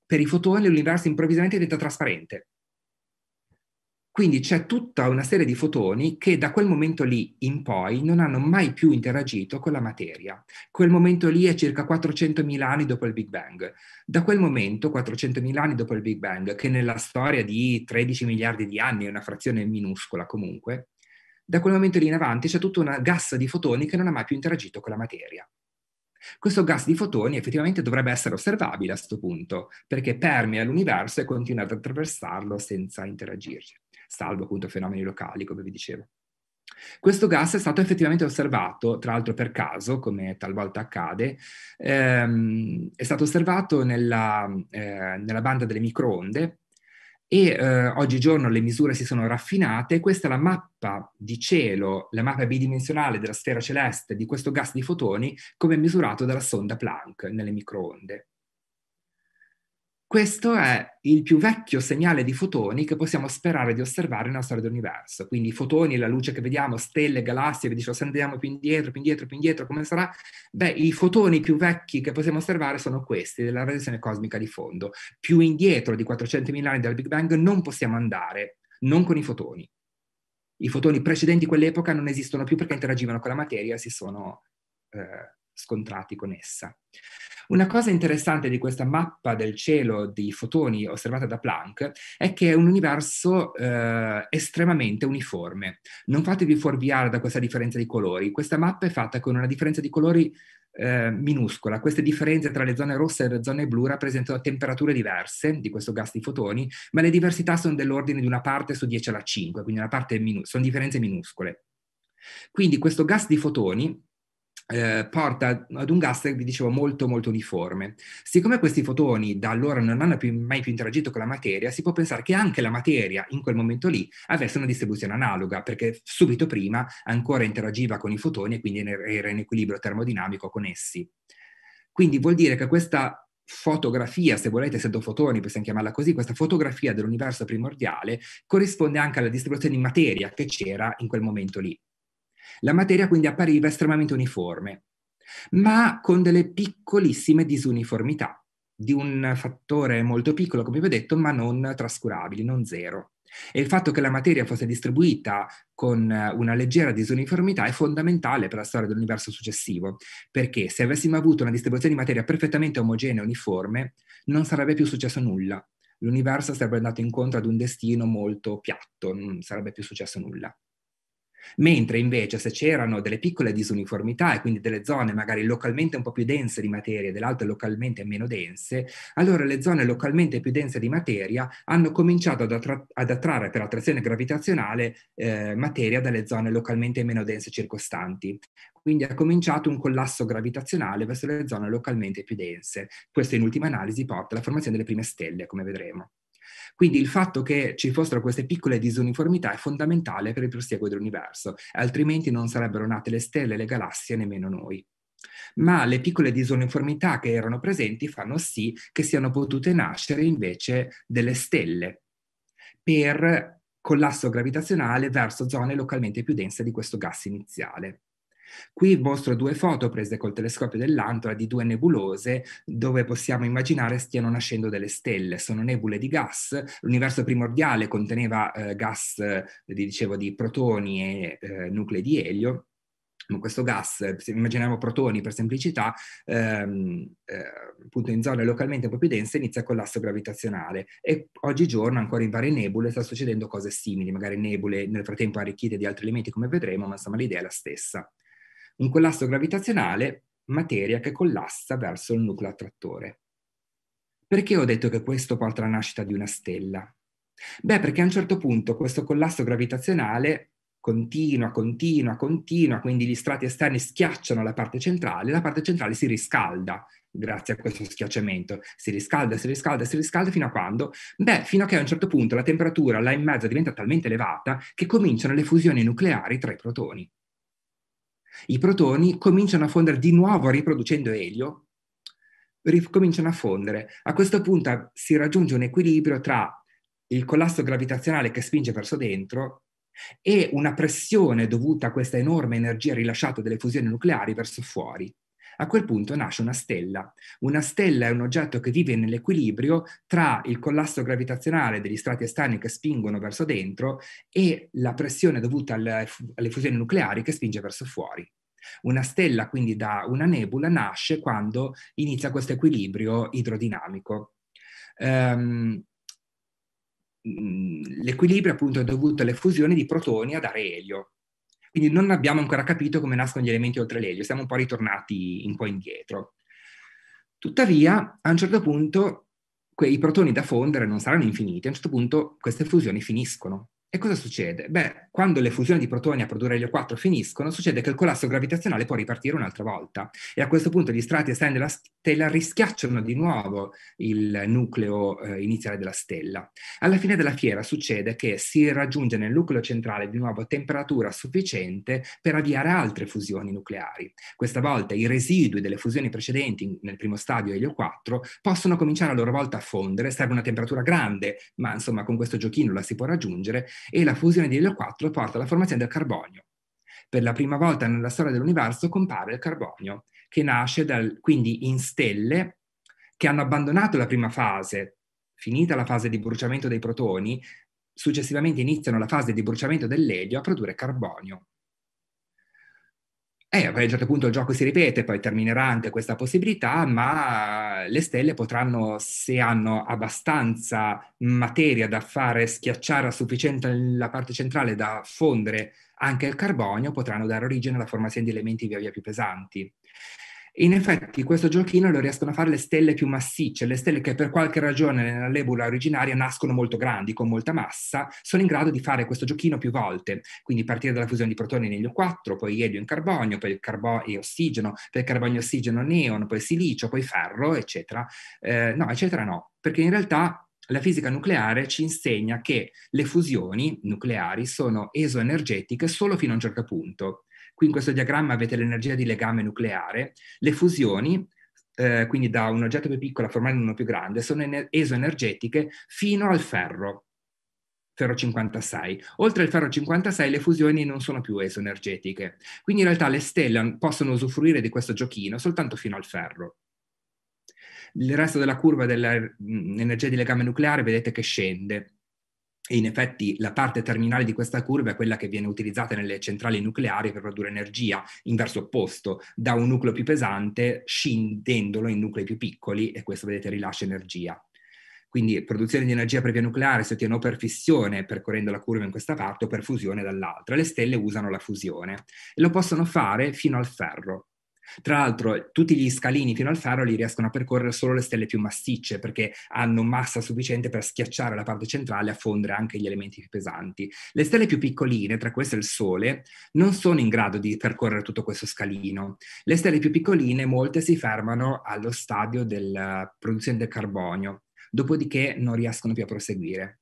per i fotoni l'universo improvvisamente diventa trasparente. Quindi c'è tutta una serie di fotoni che da quel momento lì in poi non hanno mai più interagito con la materia. Quel momento lì è circa 400.000 anni dopo il Big Bang. Da quel momento, 400.000 anni dopo il Big Bang, che nella storia di 13 miliardi di anni è una frazione minuscola comunque, da quel momento lì in avanti c'è tutta una gassa di fotoni che non ha mai più interagito con la materia. Questo gas di fotoni effettivamente dovrebbe essere osservabile a questo punto, perché permea l'universo e continua ad attraversarlo senza interagirci, salvo appunto fenomeni locali, come vi dicevo. Questo gas è stato effettivamente osservato, tra l'altro per caso, come talvolta accade, ehm, è stato osservato nella, eh, nella banda delle microonde e eh, oggigiorno le misure si sono raffinate, questa è la mappa di cielo, la mappa bidimensionale della sfera celeste di questo gas di fotoni come misurato dalla sonda Planck nelle microonde. Questo è il più vecchio segnale di fotoni che possiamo sperare di osservare nella storia dell'universo. Quindi i fotoni, la luce che vediamo, stelle, galassie, che dicevo cioè, se andiamo più indietro, più indietro, più indietro, come sarà? Beh, i fotoni più vecchi che possiamo osservare sono questi, della radiazione cosmica di fondo. Più indietro di 400.000 anni dal Big Bang non possiamo andare, non con i fotoni. I fotoni precedenti quell'epoca non esistono più perché interagivano con la materia e si sono eh, scontrati con essa. Una cosa interessante di questa mappa del cielo di fotoni osservata da Planck è che è un universo eh, estremamente uniforme. Non fatevi fuorviare da questa differenza di colori. Questa mappa è fatta con una differenza di colori eh, minuscola. Queste differenze tra le zone rosse e le zone blu rappresentano temperature diverse di questo gas di fotoni, ma le diversità sono dell'ordine di una parte su 10 alla 5, quindi sono differenze minuscole. Quindi questo gas di fotoni eh, porta ad un gas, vi dicevo, molto molto uniforme. Siccome questi fotoni da allora non hanno più, mai più interagito con la materia, si può pensare che anche la materia in quel momento lì avesse una distribuzione analoga, perché subito prima ancora interagiva con i fotoni e quindi era in equilibrio termodinamico con essi. Quindi vuol dire che questa fotografia, se volete, essendo fotoni, possiamo chiamarla così, questa fotografia dell'universo primordiale corrisponde anche alla distribuzione di materia che c'era in quel momento lì. La materia quindi appariva estremamente uniforme, ma con delle piccolissime disuniformità, di un fattore molto piccolo, come vi ho detto, ma non trascurabili, non zero. E il fatto che la materia fosse distribuita con eh, una leggera disuniformità è fondamentale per la storia dell'universo successivo, perché se avessimo avuto una distribuzione di materia perfettamente omogenea e uniforme, non sarebbe più successo nulla. L'universo sarebbe andato incontro ad un destino molto piatto, non sarebbe più successo nulla. Mentre invece se c'erano delle piccole disuniformità e quindi delle zone magari localmente un po' più dense di materia e delle altre localmente meno dense, allora le zone localmente più dense di materia hanno cominciato ad, attra- ad attrarre per attrazione gravitazionale eh, materia dalle zone localmente meno dense circostanti. Quindi ha cominciato un collasso gravitazionale verso le zone localmente più dense. Questo in ultima analisi porta alla formazione delle prime stelle, come vedremo. Quindi il fatto che ci fossero queste piccole disuniformità è fondamentale per il prosieguo dell'universo, altrimenti non sarebbero nate le stelle, le galassie, nemmeno noi. Ma le piccole disuniformità che erano presenti fanno sì che siano potute nascere invece delle stelle per collasso gravitazionale verso zone localmente più dense di questo gas iniziale. Qui mostro due foto prese col telescopio dell'Antola di due nebulose dove possiamo immaginare stiano nascendo delle stelle. Sono nebule di gas. L'universo primordiale conteneva eh, gas, eh, dicevo, di protoni e eh, nuclei di elio. Questo gas, se immaginiamo protoni per semplicità, ehm, eh, appunto in zone localmente un po' più dense inizia il collasso gravitazionale e oggigiorno ancora in varie nebule sta succedendo cose simili, magari nebule nel frattempo arricchite di altri elementi come vedremo, ma insomma l'idea è la stessa in collasso gravitazionale materia che collassa verso il nucleo attrattore. Perché ho detto che questo porta alla nascita di una stella? Beh, perché a un certo punto questo collasso gravitazionale continua, continua, continua, quindi gli strati esterni schiacciano la parte centrale, la parte centrale si riscalda grazie a questo schiacciamento. Si riscalda, si riscalda, si riscalda fino a quando? Beh, fino a che a un certo punto la temperatura là in mezzo diventa talmente elevata che cominciano le fusioni nucleari tra i protoni. I protoni cominciano a fondere di nuovo riproducendo elio, ricominciano a fondere. A questo punto si raggiunge un equilibrio tra il collasso gravitazionale che spinge verso dentro e una pressione dovuta a questa enorme energia rilasciata dalle fusioni nucleari verso fuori. A quel punto nasce una stella. Una stella è un oggetto che vive nell'equilibrio tra il collasso gravitazionale degli strati esterni che spingono verso dentro e la pressione dovuta alle, alle fusioni nucleari che spinge verso fuori. Una stella, quindi da una nebula, nasce quando inizia questo equilibrio idrodinamico. Um, l'equilibrio appunto è dovuto alle fusioni di protoni ad aereo. Quindi non abbiamo ancora capito come nascono gli elementi oltre l'elio, siamo un po' ritornati un po' indietro. Tuttavia, a un certo punto, i protoni da fondere non saranno infiniti, a un certo punto queste fusioni finiscono. E cosa succede? Beh, quando le fusioni di protoni a produrre elio 4 finiscono, succede che il collasso gravitazionale può ripartire un'altra volta e a questo punto gli strati esterni della stella rischiacciano di nuovo il nucleo eh, iniziale della stella. Alla fine della fiera succede che si raggiunge nel nucleo centrale di nuovo temperatura sufficiente per avviare altre fusioni nucleari. Questa volta i residui delle fusioni precedenti nel primo stadio elio 4 possono cominciare a loro volta a fondere, serve una temperatura grande, ma insomma con questo giochino la si può raggiungere e la fusione di elio 4 porta alla formazione del carbonio. Per la prima volta nella storia dell'universo compare il carbonio, che nasce dal, quindi in stelle che hanno abbandonato la prima fase, finita la fase di bruciamento dei protoni, successivamente iniziano la fase di bruciamento dell'elio a produrre carbonio. Eh, a un certo punto il gioco si ripete, poi terminerà anche questa possibilità, ma le stelle potranno, se hanno abbastanza materia da fare schiacciare a sufficiente la parte centrale da fondere anche il carbonio, potranno dare origine alla formazione di elementi via via più pesanti in effetti questo giochino lo riescono a fare le stelle più massicce, le stelle che per qualche ragione nella nebula originaria nascono molto grandi, con molta massa, sono in grado di fare questo giochino più volte, quindi partire dalla fusione di protoni in elio 4, poi elio in carbonio, poi carbonio e ossigeno, poi carbonio ossigeno neon, poi silicio, poi ferro, eccetera. Eh, no, eccetera no, perché in realtà la fisica nucleare ci insegna che le fusioni nucleari sono esoenergetiche solo fino a un certo punto. Qui in questo diagramma avete l'energia di legame nucleare. Le fusioni, eh, quindi da un oggetto più piccolo a formare uno più grande, sono esoenergetiche fino al ferro, ferro 56. Oltre il ferro 56 le fusioni non sono più esoenergetiche. Quindi in realtà le stelle possono usufruire di questo giochino soltanto fino al ferro. Il resto della curva dell'energia mm, di legame nucleare vedete che scende e in effetti la parte terminale di questa curva è quella che viene utilizzata nelle centrali nucleari per produrre energia, in verso opposto, da un nucleo più pesante scindendolo in nuclei più piccoli e questo vedete rilascia energia. Quindi produzione di energia per via nucleare si ottiene o per fissione, percorrendo la curva in questa parte, o per fusione dall'altra. Le stelle usano la fusione e lo possono fare fino al ferro. Tra l'altro, tutti gli scalini fino al faro li riescono a percorrere solo le stelle più massicce, perché hanno massa sufficiente per schiacciare la parte centrale e affondere anche gli elementi più pesanti. Le stelle più piccoline, tra queste il Sole, non sono in grado di percorrere tutto questo scalino. Le stelle più piccoline, molte si fermano allo stadio della produzione del carbonio, dopodiché non riescono più a proseguire.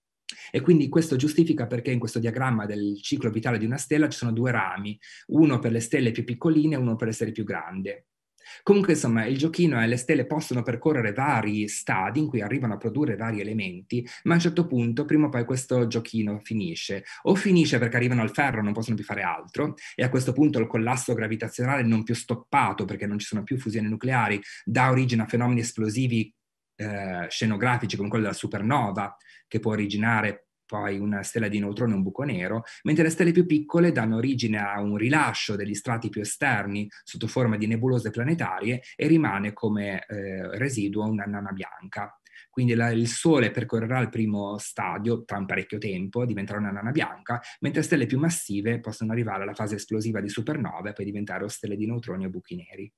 E quindi questo giustifica perché in questo diagramma del ciclo vitale di una stella ci sono due rami, uno per le stelle più piccoline e uno per le stelle più grandi. Comunque, insomma, il giochino è le stelle possono percorrere vari stadi in cui arrivano a produrre vari elementi, ma a un certo punto, prima o poi, questo giochino finisce. O finisce perché arrivano al ferro, e non possono più fare altro, e a questo punto il collasso gravitazionale non più stoppato, perché non ci sono più fusioni nucleari, dà origine a fenomeni esplosivi eh, scenografici come quello della supernova, che può originare poi una stella di neutroni e un buco nero, mentre le stelle più piccole danno origine a un rilascio degli strati più esterni sotto forma di nebulose planetarie e rimane come eh, residuo una nana bianca. Quindi la, il Sole percorrerà il primo stadio tra un parecchio tempo, diventerà una nana bianca, mentre stelle più massive possono arrivare alla fase esplosiva di supernova e poi diventare o stelle di neutroni o buchi neri.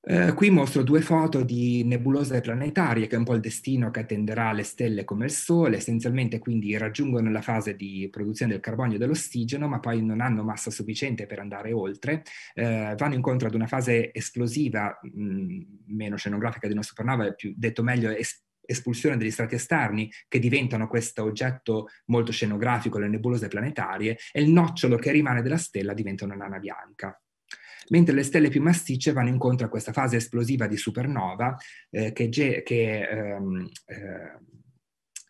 Eh, qui mostro due foto di nebulose planetarie, che è un po' il destino che attenderà le stelle come il Sole, essenzialmente quindi raggiungono la fase di produzione del carbonio e dell'ossigeno, ma poi non hanno massa sufficiente per andare oltre, eh, vanno incontro ad una fase esplosiva, mh, mm, meno scenografica di una supernova, più, detto meglio es- espulsione degli strati esterni che diventano questo oggetto molto scenografico, le nebulose planetarie, e il nocciolo che rimane della stella diventa una nana bianca mentre le stelle più massicce vanno incontro a questa fase esplosiva di supernova eh, che, ge- che ehm, eh,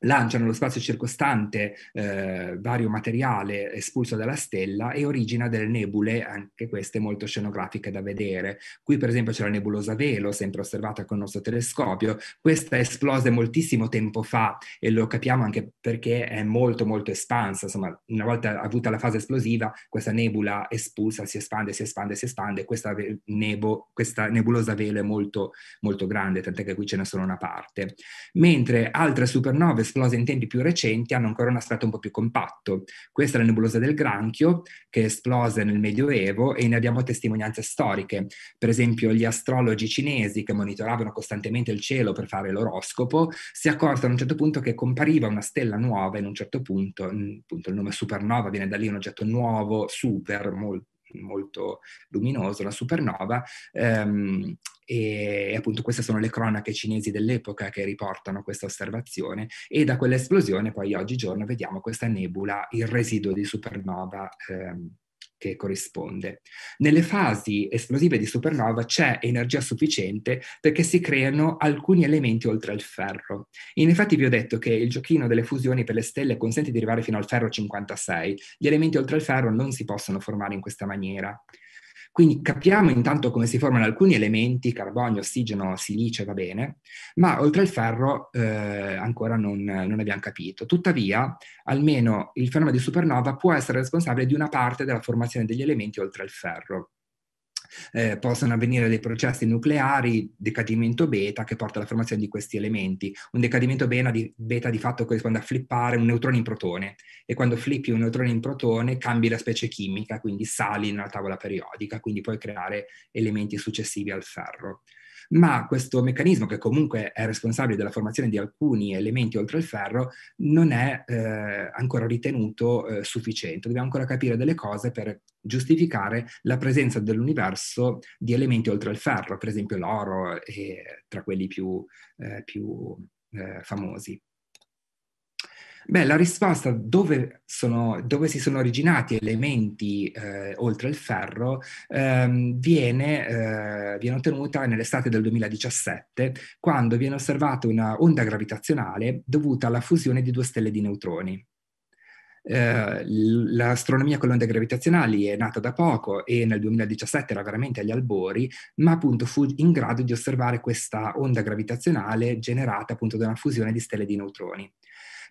lanciano nello spazio circostante eh, vario materiale espulso dalla stella e origina delle nebule, anche queste molto scenografiche da vedere. Qui per esempio c'è la nebulosa Velo, sempre osservata con il nostro telescopio. Questa esplose moltissimo tempo fa e lo capiamo anche perché è molto molto espansa, insomma una volta avuta la fase esplosiva questa nebula espulsa si espande, si espande, si espande, questa, nebo, questa nebulosa Velo è molto molto grande, tant'è che qui ce ne sono una parte. Mentre altre supernove esplose in tempi più recenti hanno ancora una strato un po' più compatto. Questa è la nebulosa del granchio che esplose nel Medioevo e ne abbiamo testimonianze storiche. Per esempio gli astrologi cinesi che monitoravano costantemente il cielo per fare l'oroscopo si accorsero a un certo punto che compariva una stella nuova in un certo punto, appunto il nome supernova viene da lì, un oggetto nuovo, super, molto molto luminoso, la supernova, ehm, e appunto queste sono le cronache cinesi dell'epoca che riportano questa osservazione e da quell'esplosione poi oggigiorno vediamo questa nebula, il residuo di supernova ehm, che corrisponde. Nelle fasi esplosive di supernova c'è energia sufficiente perché si creano alcuni elementi oltre al ferro. In effetti vi ho detto che il giochino delle fusioni per le stelle consente di arrivare fino al ferro 56, gli elementi oltre al ferro non si possono formare in questa maniera. Quindi capiamo intanto come si formano alcuni elementi, carbonio, ossigeno, silice, va bene, ma oltre al ferro eh, ancora non, non, abbiamo capito. Tuttavia, almeno il fenomeno di supernova può essere responsabile di una parte della formazione degli elementi oltre al ferro eh, possono avvenire dei processi nucleari, decadimento beta che porta alla formazione di questi elementi. Un decadimento beta di, beta di fatto corrisponde a flippare un neutrone in protone e quando flippi un neutrone in protone cambi la specie chimica, quindi sali nella tavola periodica, quindi puoi creare elementi successivi al ferro ma questo meccanismo che comunque è responsabile della formazione di alcuni elementi oltre il ferro non è eh, ancora ritenuto eh, sufficiente. Dobbiamo ancora capire delle cose per giustificare la presenza dell'universo di elementi oltre il ferro, per esempio l'oro e tra quelli più, eh, più eh, famosi. Beh, la risposta dove, sono, dove si sono originati elementi eh, oltre il ferro ehm, viene, eh, viene, ottenuta nell'estate del 2017, quando viene osservata una onda gravitazionale dovuta alla fusione di due stelle di neutroni. Eh, l'astronomia con le onde gravitazionali è nata da poco e nel 2017 era veramente agli albori, ma appunto fu in grado di osservare questa onda gravitazionale generata appunto da una fusione di stelle di neutroni.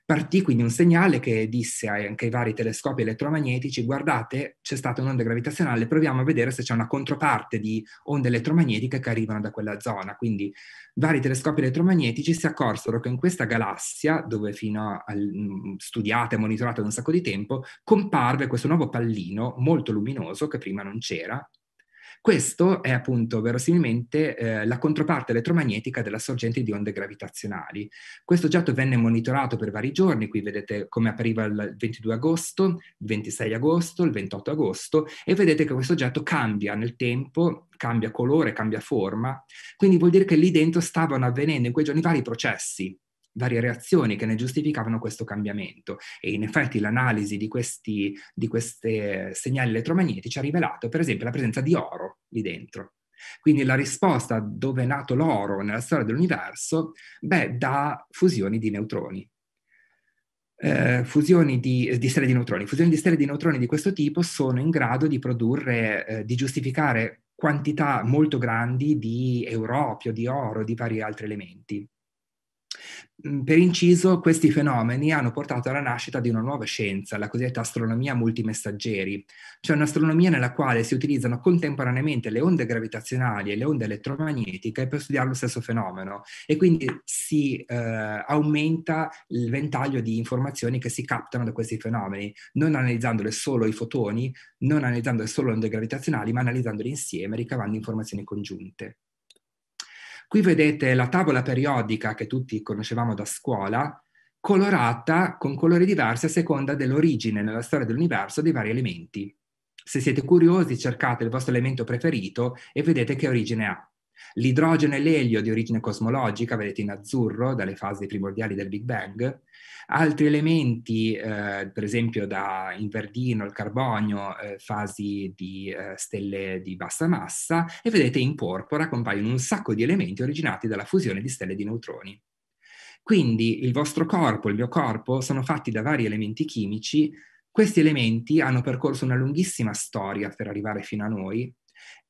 Partì quindi un segnale che disse anche ai vari telescopi elettromagnetici guardate c'è stata un'onda gravitazionale, proviamo a vedere se c'è una controparte di onde elettromagnetiche che arrivano da quella zona. Quindi vari telescopi elettromagnetici si accorsero che in questa galassia, dove fino a mm, studiata e monitorata da un sacco di tempo, comparve questo nuovo pallino molto luminoso che prima non c'era questo è appunto verosimilmente eh, la controparte elettromagnetica della sorgente di onde gravitazionali. Questo oggetto venne monitorato per vari giorni, qui vedete come appariva il 22 agosto, il 26 agosto, il 28 agosto e vedete che questo oggetto cambia nel tempo, cambia colore, cambia forma, quindi vuol dire che lì dentro stavano avvenendo in quei giorni vari processi varie reazioni che ne giustificavano questo cambiamento e in effetti l'analisi di questi di segnali elettromagnetici ha rivelato per esempio la presenza di oro lì dentro. Quindi la risposta a dove è nato l'oro nella storia dell'universo, beh, da fusioni di neutroni. Eh, fusioni di, di, stelle di neutroni. Fusioni di stelle di neutroni di questo tipo sono in grado di produrre, eh, di giustificare quantità molto grandi di europio, di oro, di vari altri elementi. Mm, per inciso, questi fenomeni hanno portato alla nascita di una nuova scienza, la cosiddetta astronomia multimessaggeri, cioè un'astronomia nella quale si utilizzano contemporaneamente le onde gravitazionali e le onde elettromagnetiche per studiare lo stesso fenomeno e quindi si eh, aumenta il ventaglio di informazioni che si captano da questi fenomeni, non analizzandole solo i fotoni, non analizzandole solo le onde gravitazionali, ma analizzandole insieme, ricavando informazioni congiunte. Qui vedete la tavola periodica che tutti conoscevamo da scuola, colorata con colori diversi a seconda dell'origine nella storia dell'universo dei vari elementi. Se siete curiosi cercate il vostro elemento preferito e vedete che origine ha. L'idrogeno e l'elio di origine cosmologica, vedete in azzurro, dalle fasi primordiali del Big Bang. Altri elementi, eh, per esempio da inverdino, il carbonio, eh, fasi di eh, stelle di bassa massa, e vedete in porpora compaiono un sacco di elementi originati dalla fusione di stelle di neutroni. Quindi il vostro corpo, il mio corpo, sono fatti da vari elementi chimici. Questi elementi hanno percorso una lunghissima storia per arrivare fino a noi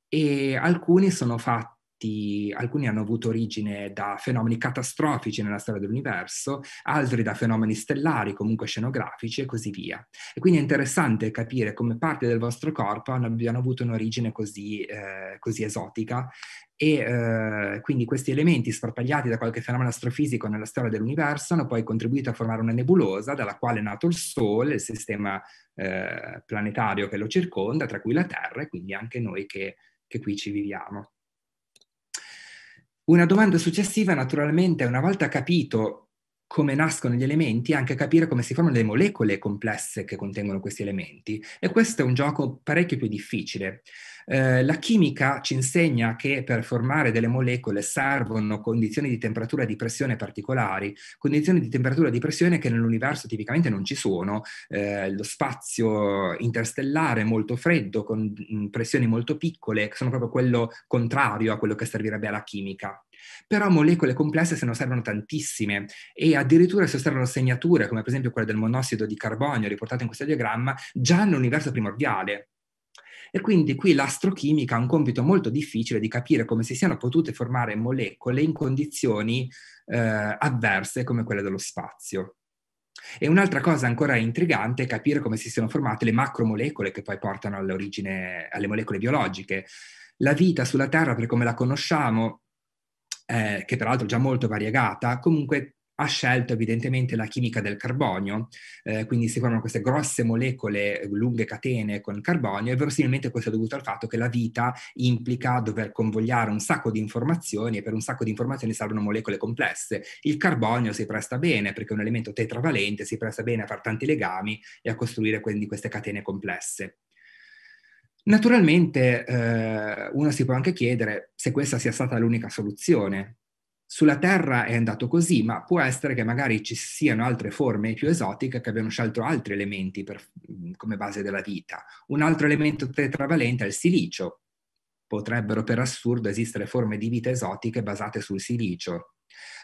e alcuni sono fatti effetti, alcuni hanno avuto origine da fenomeni catastrofici nella storia dell'universo, altri da fenomeni stellari, comunque scenografici e così via. E quindi è interessante capire come parte del vostro corpo hanno, abbiano avuto un'origine così, eh, così esotica e eh, quindi questi elementi sparpagliati da qualche fenomeno astrofisico nella storia dell'universo hanno poi contribuito a formare una nebulosa dalla quale è nato il Sole, il sistema eh, planetario che lo circonda, tra cui la Terra e quindi anche noi che, che qui ci viviamo. Una domanda successiva, naturalmente, una volta capito come nascono gli elementi, e anche capire come si formano le molecole complesse che contengono questi elementi. E questo è un gioco parecchio più difficile. Eh, la chimica ci insegna che per formare delle molecole servono condizioni di temperatura e di pressione particolari, condizioni di temperatura e di pressione che nell'universo tipicamente non ci sono, eh, lo spazio interstellare è molto freddo con mm, pressioni molto piccole, che sono proprio quello contrario a quello che servirebbe alla chimica. Però molecole complesse se ne osservano tantissime e addirittura si osservano segnature, come per esempio quella del monossido di carbonio riportata in questo diagramma, già nell'universo primordiale. E quindi qui l'astrochimica ha un compito molto difficile di capire come si siano potute formare molecole in condizioni eh, avverse come quelle dello spazio. E un'altra cosa ancora intrigante è capire come si siano formate le macromolecole che poi portano all'origine alle molecole biologiche. La vita sulla Terra, per come la conosciamo, eh, che peraltro è già molto variegata, comunque ha scelto evidentemente la chimica del carbonio, eh, quindi si formano queste grosse molecole, lunghe catene con carbonio e verosimilmente questo è dovuto al fatto che la vita implica dover convogliare un sacco di informazioni e per un sacco di informazioni servono molecole complesse. Il carbonio si presta bene perché è un elemento tetravalente, si presta bene a fare tanti legami e a costruire quindi queste catene complesse. Naturalmente eh, uno si può anche chiedere se questa sia stata l'unica soluzione. Sulla Terra è andato così, ma può essere che magari ci siano altre forme più esotiche che abbiano scelto altri elementi per, mm, come base della vita. Un altro elemento tetravalente è il silicio. Potrebbero per assurdo esistere forme di vita esotiche basate sul silicio,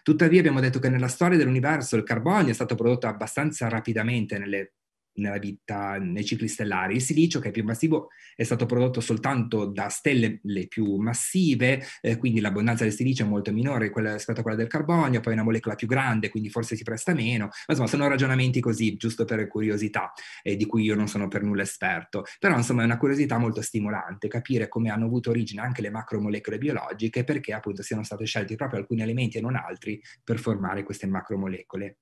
Tuttavia abbiamo detto che nella storia dell'universo il carbonio è stato prodotto abbastanza rapidamente nelle nella vita, nei cicli stellari. Il silicio, che è più massivo, è stato prodotto soltanto da stelle le più massive, eh, quindi l'abbondanza del silicio è molto minore quella, rispetto a quella del carbonio, poi è una molecola più grande, quindi forse si presta meno. Ma insomma, sono ragionamenti così, giusto per curiosità, eh, di cui io non sono per nulla esperto. Però, insomma, è una curiosità molto stimolante capire come hanno avuto origine anche le macromolecole biologiche, e perché appunto siano stati scelti proprio alcuni elementi e non altri per formare queste macromolecole.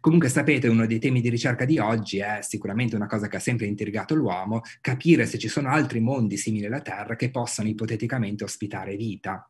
Comunque sapete, uno dei temi di ricerca di oggi è sicuramente una cosa che ha sempre intrigato l'uomo, capire se ci sono altri mondi simili alla Terra che possano ipoteticamente ospitare vita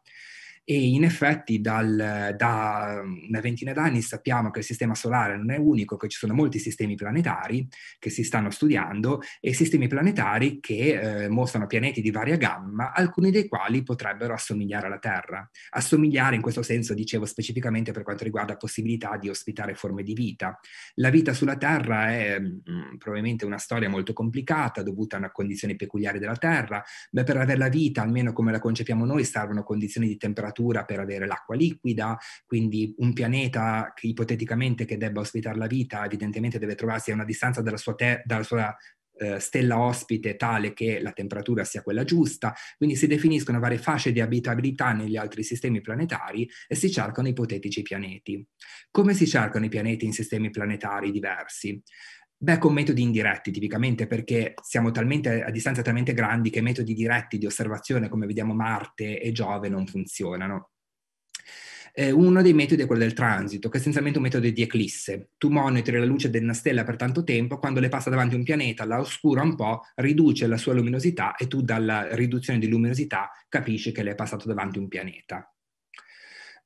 e in effetti dal, da mm, una ventina d'anni sappiamo che il sistema solare non è unico, che ci sono molti sistemi planetari che si stanno studiando e sistemi planetari che eh, mostrano pianeti di varia gamma, alcuni dei quali potrebbero assomigliare alla Terra. Assomigliare in questo senso, dicevo specificamente per quanto riguarda possibilità di ospitare forme di vita. La vita sulla Terra è mh, mm, probabilmente una storia molto complicata dovuta a una condizione peculiare della Terra, ma per avere la vita, almeno come la concepiamo noi, servono condizioni di temperatura temperatura per avere l'acqua liquida, quindi un pianeta che ipoteticamente che debba ospitare la vita evidentemente deve trovarsi a una distanza dalla sua, ter- dalla sua eh, stella ospite tale che la temperatura sia quella giusta, quindi si definiscono varie fasce di abitabilità negli altri sistemi planetari e si cercano ipotetici pianeti. Come si cercano i pianeti in sistemi planetari diversi? Beh, con metodi indiretti tipicamente, perché siamo talmente a distanza talmente grandi che metodi diretti di osservazione, come vediamo Marte e Giove, non funzionano. Eh, uno dei metodi è quello del transito, che è essenzialmente un metodo di eclisse. Tu monitori la luce di una stella per tanto tempo, quando le passa davanti un pianeta, la oscura un po', riduce la sua luminosità e tu dalla riduzione di luminosità capisci che le è passato davanti un pianeta.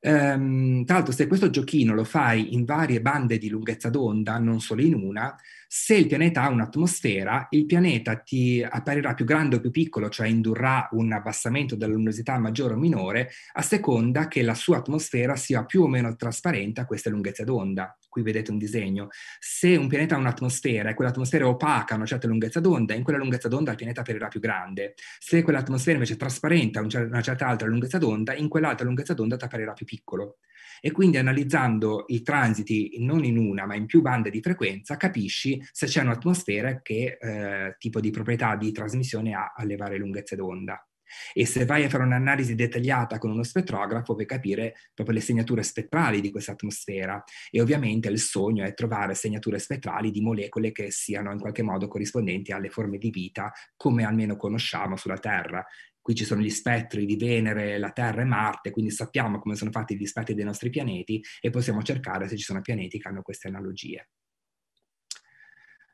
Ehm, tra l'altro, se questo giochino lo fai in varie bande di lunghezza d'onda, non solo in una, se il pianeta ha un'atmosfera, il pianeta ti apparirà più grande o più piccolo, cioè indurrà un abbassamento della luminosità maggiore o minore, a seconda che la sua atmosfera sia più o meno trasparente a queste lunghezze d'onda qui vedete un disegno, se un pianeta ha un'atmosfera e quell'atmosfera è opaca a una certa lunghezza d'onda, in quella lunghezza d'onda il pianeta apparirà più grande. Se quell'atmosfera invece è trasparente a una certa altra lunghezza d'onda, in quell'altra lunghezza d'onda ti apparirà più piccolo. E quindi analizzando i transiti non in una ma in più bande di frequenza capisci se c'è un'atmosfera che eh, tipo di proprietà di trasmissione ha alle varie lunghezze d'onda. E se vai a fare un'analisi dettagliata con uno spettrografo puoi capire proprio le segnature spettrali di questa atmosfera. E ovviamente il sogno è trovare segnature spettrali di molecole che siano in qualche modo corrispondenti alle forme di vita come almeno conosciamo sulla Terra qui ci sono gli spettri di Venere, la Terra e Marte, quindi sappiamo come sono fatti gli spettri dei nostri pianeti e possiamo cercare se ci sono pianeti che hanno queste analogie.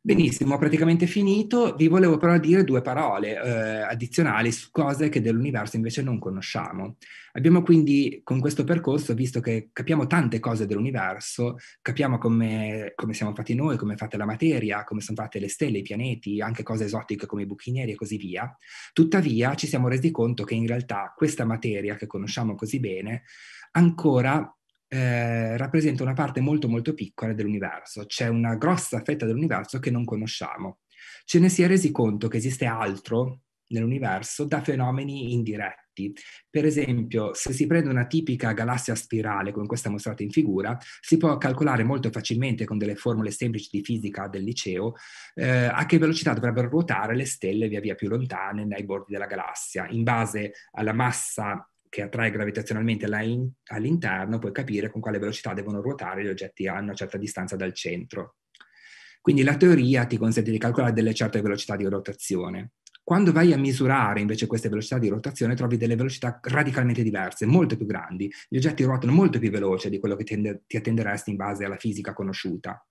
Benissimo, ho praticamente finito. Vi volevo però dire due parole eh, addizionali su cose che dell'universo invece non conosciamo. Abbiamo quindi con questo percorso visto che capiamo tante cose dell'universo, capiamo come, come siamo fatti noi, come è fatta la materia, come sono fatte le stelle, i pianeti, anche cose esotiche come i buchi neri e così via. Tuttavia ci siamo resi conto che in realtà questa materia che conosciamo così bene ancora eh, rappresenta una parte molto molto piccola dell'universo, c'è una grossa fetta dell'universo che non conosciamo. Ce ne si è resi conto che esiste altro nell'universo da fenomeni indiretti. Per esempio, se si prende una tipica galassia spirale, come questa mostrata in figura, si può calcolare molto facilmente con delle formule semplici di fisica del liceo eh, a che velocità dovrebbero ruotare le stelle via via più lontane nei bordi della galassia, in base alla massa che attrae gravitazionalmente in, all'interno, puoi capire con quale velocità devono ruotare gli oggetti a una certa distanza dal centro. Quindi la teoria ti consente di calcolare delle certe velocità di rotazione. Quando vai a misurare invece queste velocità di rotazione trovi delle velocità radicalmente diverse, molto più grandi. Gli oggetti ruotano molto più veloce di quello che tende, ti attenderesti in base alla fisica conosciuta.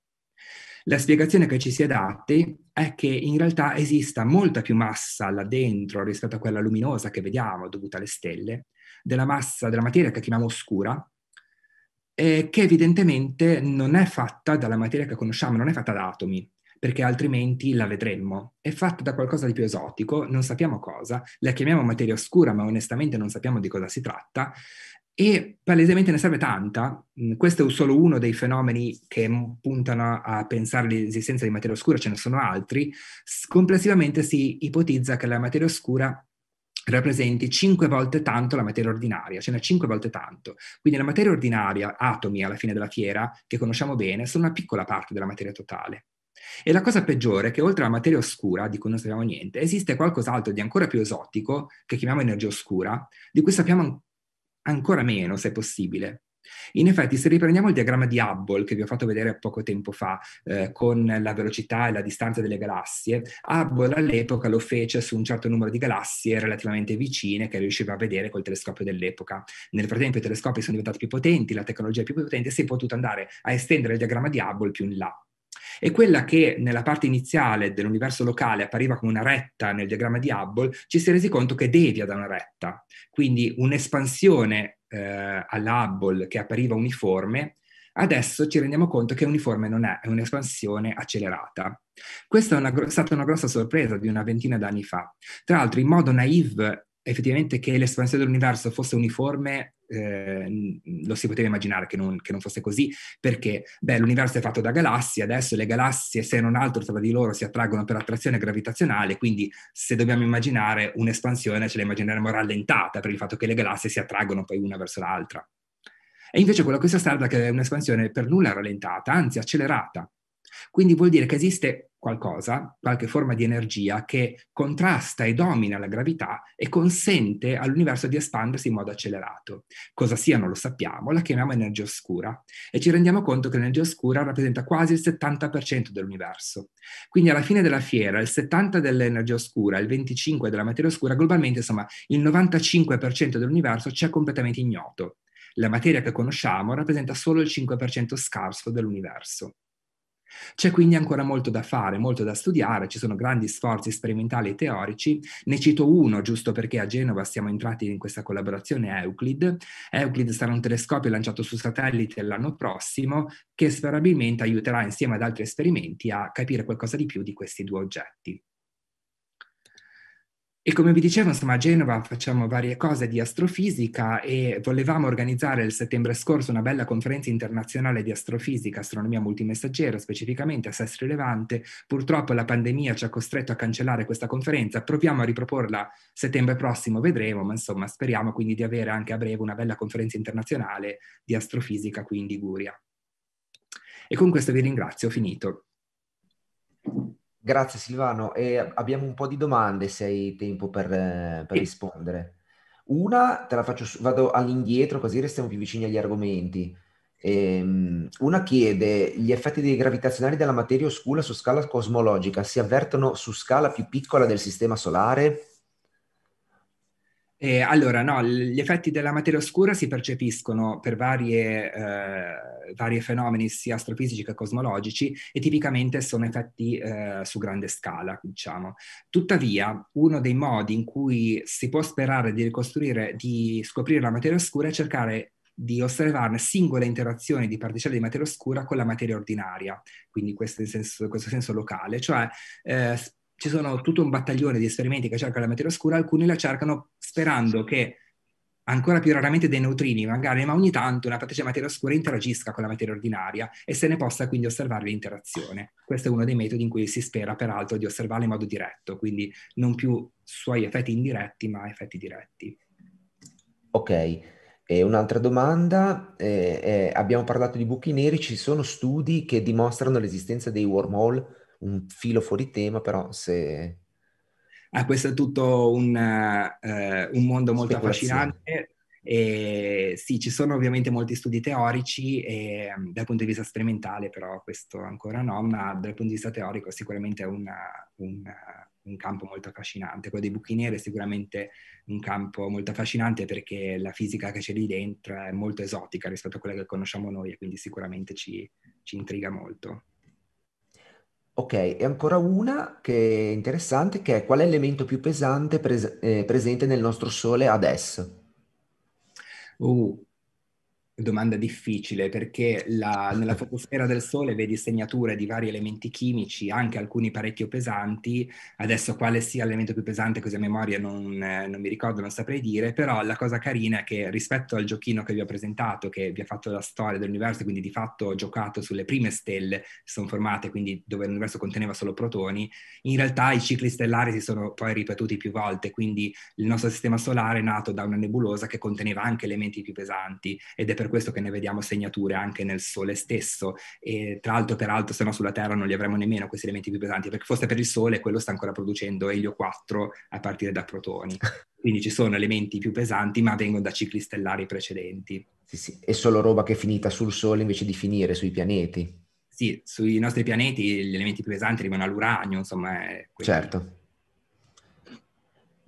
La spiegazione che ci si adatte è che in realtà esista molta più massa là dentro rispetto a quella luminosa che vediamo dovuta alle stelle della massa, della materia che chiamiamo oscura, eh, che evidentemente non è fatta dalla materia che conosciamo, non è fatta da atomi, perché altrimenti la vedremmo. È fatta da qualcosa di più esotico, non sappiamo cosa, la chiamiamo materia oscura, ma onestamente non sappiamo di cosa si tratta, e palesemente ne serve tanta. Mm, questo è solo uno dei fenomeni che puntano a pensare l'esistenza di materia oscura, ce ne sono altri. Complessivamente si ipotizza che la materia oscura rappresenti cinque volte tanto la materia ordinaria, cioè cinque volte tanto. Quindi la materia ordinaria, atomi alla fine della fiera, che conosciamo bene, sono una piccola parte della materia totale. E la cosa peggiore è che oltre alla materia oscura, di cui non sappiamo niente, esiste qualcos'altro di ancora più esotico, che chiamiamo energia oscura, di cui sappiamo ancora meno, se possibile. In effetti, se riprendiamo il diagramma di Hubble che vi ho fatto vedere poco tempo fa eh, con la velocità e la distanza delle galassie, Hubble all'epoca lo fece su un certo numero di galassie relativamente vicine che riusciva a vedere col telescopio dell'epoca. Nel frattempo i telescopi sono diventati più potenti, la tecnologia è più potente e si è potuto andare a estendere il diagramma di Hubble più in là e quella che nella parte iniziale dell'universo locale appariva come una retta nel diagramma di Hubble, ci si è resi conto che devia da una retta. Quindi un'espansione eh, alla Hubble che appariva uniforme, adesso ci rendiamo conto che uniforme non è, è un'espansione accelerata. Questa è, una, è stata una grossa sorpresa di una ventina d'anni fa. Tra l'altro, in modo naive, effettivamente che l'espansione dell'universo fosse uniforme Ehm, lo si poteva immaginare che non, che non fosse così, perché beh, l'universo è fatto da galassie, adesso le galassie se non altro tra di loro si attraggono per attrazione gravitazionale, quindi se dobbiamo immaginare un'espansione ce la immagineremo rallentata per il fatto che le galassie si attraggono poi una verso l'altra. E invece quello che si osserva è che è un'espansione per nulla rallentata, anzi accelerata, quindi vuol dire che esiste qualcosa, qualche forma di energia che contrasta e domina la gravità e consente all'universo di espandersi in modo accelerato. Cosa sia non lo sappiamo, la chiamiamo energia oscura e ci rendiamo conto che l'energia oscura rappresenta quasi il 70% dell'universo. Quindi alla fine della fiera il 70% dell'energia oscura, il 25% della materia oscura, globalmente insomma il 95% dell'universo c'è completamente ignoto. La materia che conosciamo rappresenta solo il 5% scarso dell'universo. C'è quindi ancora molto da fare, molto da studiare, ci sono grandi sforzi sperimentali e teorici. Ne cito uno, giusto perché a Genova siamo entrati in questa collaborazione Euclid. Euclid sarà un telescopio lanciato su satellite l'anno prossimo che sperabilmente aiuterà insieme ad altri esperimenti a capire qualcosa di più di questi due oggetti. E come vi dicevo, insomma, a Genova facciamo varie cose di astrofisica e volevamo organizzare il settembre scorso una bella conferenza internazionale di astrofisica, astronomia multimessaggera, specificamente a Sestri Levante. Purtroppo la pandemia ci ha costretto a cancellare questa conferenza. Proviamo a riproporla settembre prossimo, vedremo, ma insomma, speriamo quindi di avere anche a breve una bella conferenza internazionale di astrofisica qui in Liguria. E con questo vi ringrazio, ho finito. Grazie Silvano, e abbiamo un po' di domande se hai tempo per, eh, per sì. rispondere. Una te la faccio, vado all'indietro così restiamo più vicini agli argomenti. Ehm, una chiede, gli effetti dei gravitazionali della materia oscura su scala cosmologica si avvertono su scala più piccola del sistema solare? Eh, allora, no, gli effetti della materia oscura si percepiscono per varie, eh, vari fenomeni sia astrofisici che cosmologici e tipicamente sono effetti eh, su grande scala, diciamo. Tuttavia, uno dei modi in cui si può sperare di ricostruire, di scoprire la materia oscura è cercare di osservarne singole interazioni di particelle di materia oscura con la materia ordinaria, quindi questo in senso, questo senso locale, cioè eh, ci sono tutto un battaglione di esperimenti che cercano la materia oscura, alcuni la cercano sperando che ancora più raramente dei neutrini, magari, ma ogni tanto una di materia oscura interagisca con la materia ordinaria e se ne possa quindi osservare l'interazione. Questo è uno dei metodi in cui si spera, peraltro, di osservarla in modo diretto, quindi non più suoi effetti indiretti, ma effetti diretti. Ok. E un'altra domanda, eh, eh, abbiamo parlato di buchi neri, ci sono studi che dimostrano l'esistenza dei wormhole un filo fuori tema, però se... Ah, questo è tutto un, uh, un mondo molto affascinante. E, sì, ci sono ovviamente molti studi teorici e, mm, dal punto di vista sperimentale, però questo ancora no, ma dal punto di vista teorico sicuramente è una, una un campo molto affascinante. Quello dei buchi neri è sicuramente un campo molto affascinante perché la fisica che c'è lì dentro è molto esotica rispetto a quella che conosciamo noi e quindi sicuramente ci, ci intriga molto. Ok, e ancora una che è interessante, che è qual è l'elemento più pesante pres- eh, presente nel nostro Sole adesso? Uh, domanda difficile perché la, nella fotosfera del Sole vedi segnature di vari elementi chimici, anche alcuni parecchio pesanti. Adesso quale sia l'elemento più pesante, così a memoria non, non, mi ricordo, non saprei dire, però la cosa carina è che rispetto al giochino che vi ho presentato, che vi ha fatto la storia dell'universo, quindi di fatto ho giocato sulle prime stelle che sono formate, quindi dove l'universo conteneva solo protoni, in realtà i cicli stellari si sono poi ripetuti più volte, quindi il nostro sistema solare è nato da una nebulosa che conteneva anche elementi più pesanti ed è per questo che ne vediamo segnature anche nel Sole stesso e tra l'altro peraltro se no sulla Terra non li avremmo nemmeno questi elementi più pesanti perché forse per il Sole quello sta ancora producendo elio 4 a partire da protoni. Quindi ci sono elementi più pesanti ma vengono da cicli stellari precedenti. Sì, sì, è solo roba che è finita sul Sole invece di finire sui pianeti. Sì, sui nostri pianeti gli elementi più pesanti arrivano all'uranio, insomma. Certo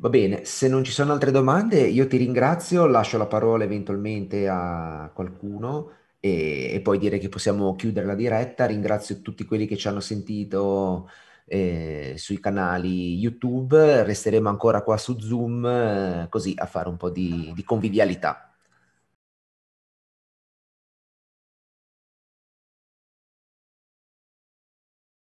Va bene, se non ci sono altre domande, io ti ringrazio, lascio la parola eventualmente a qualcuno e, e poi direi che possiamo chiudere la diretta. Ringrazio tutti quelli che ci hanno sentito eh, sui canali YouTube, resteremo ancora qua su Zoom eh, così a fare un po' di, di convivialità.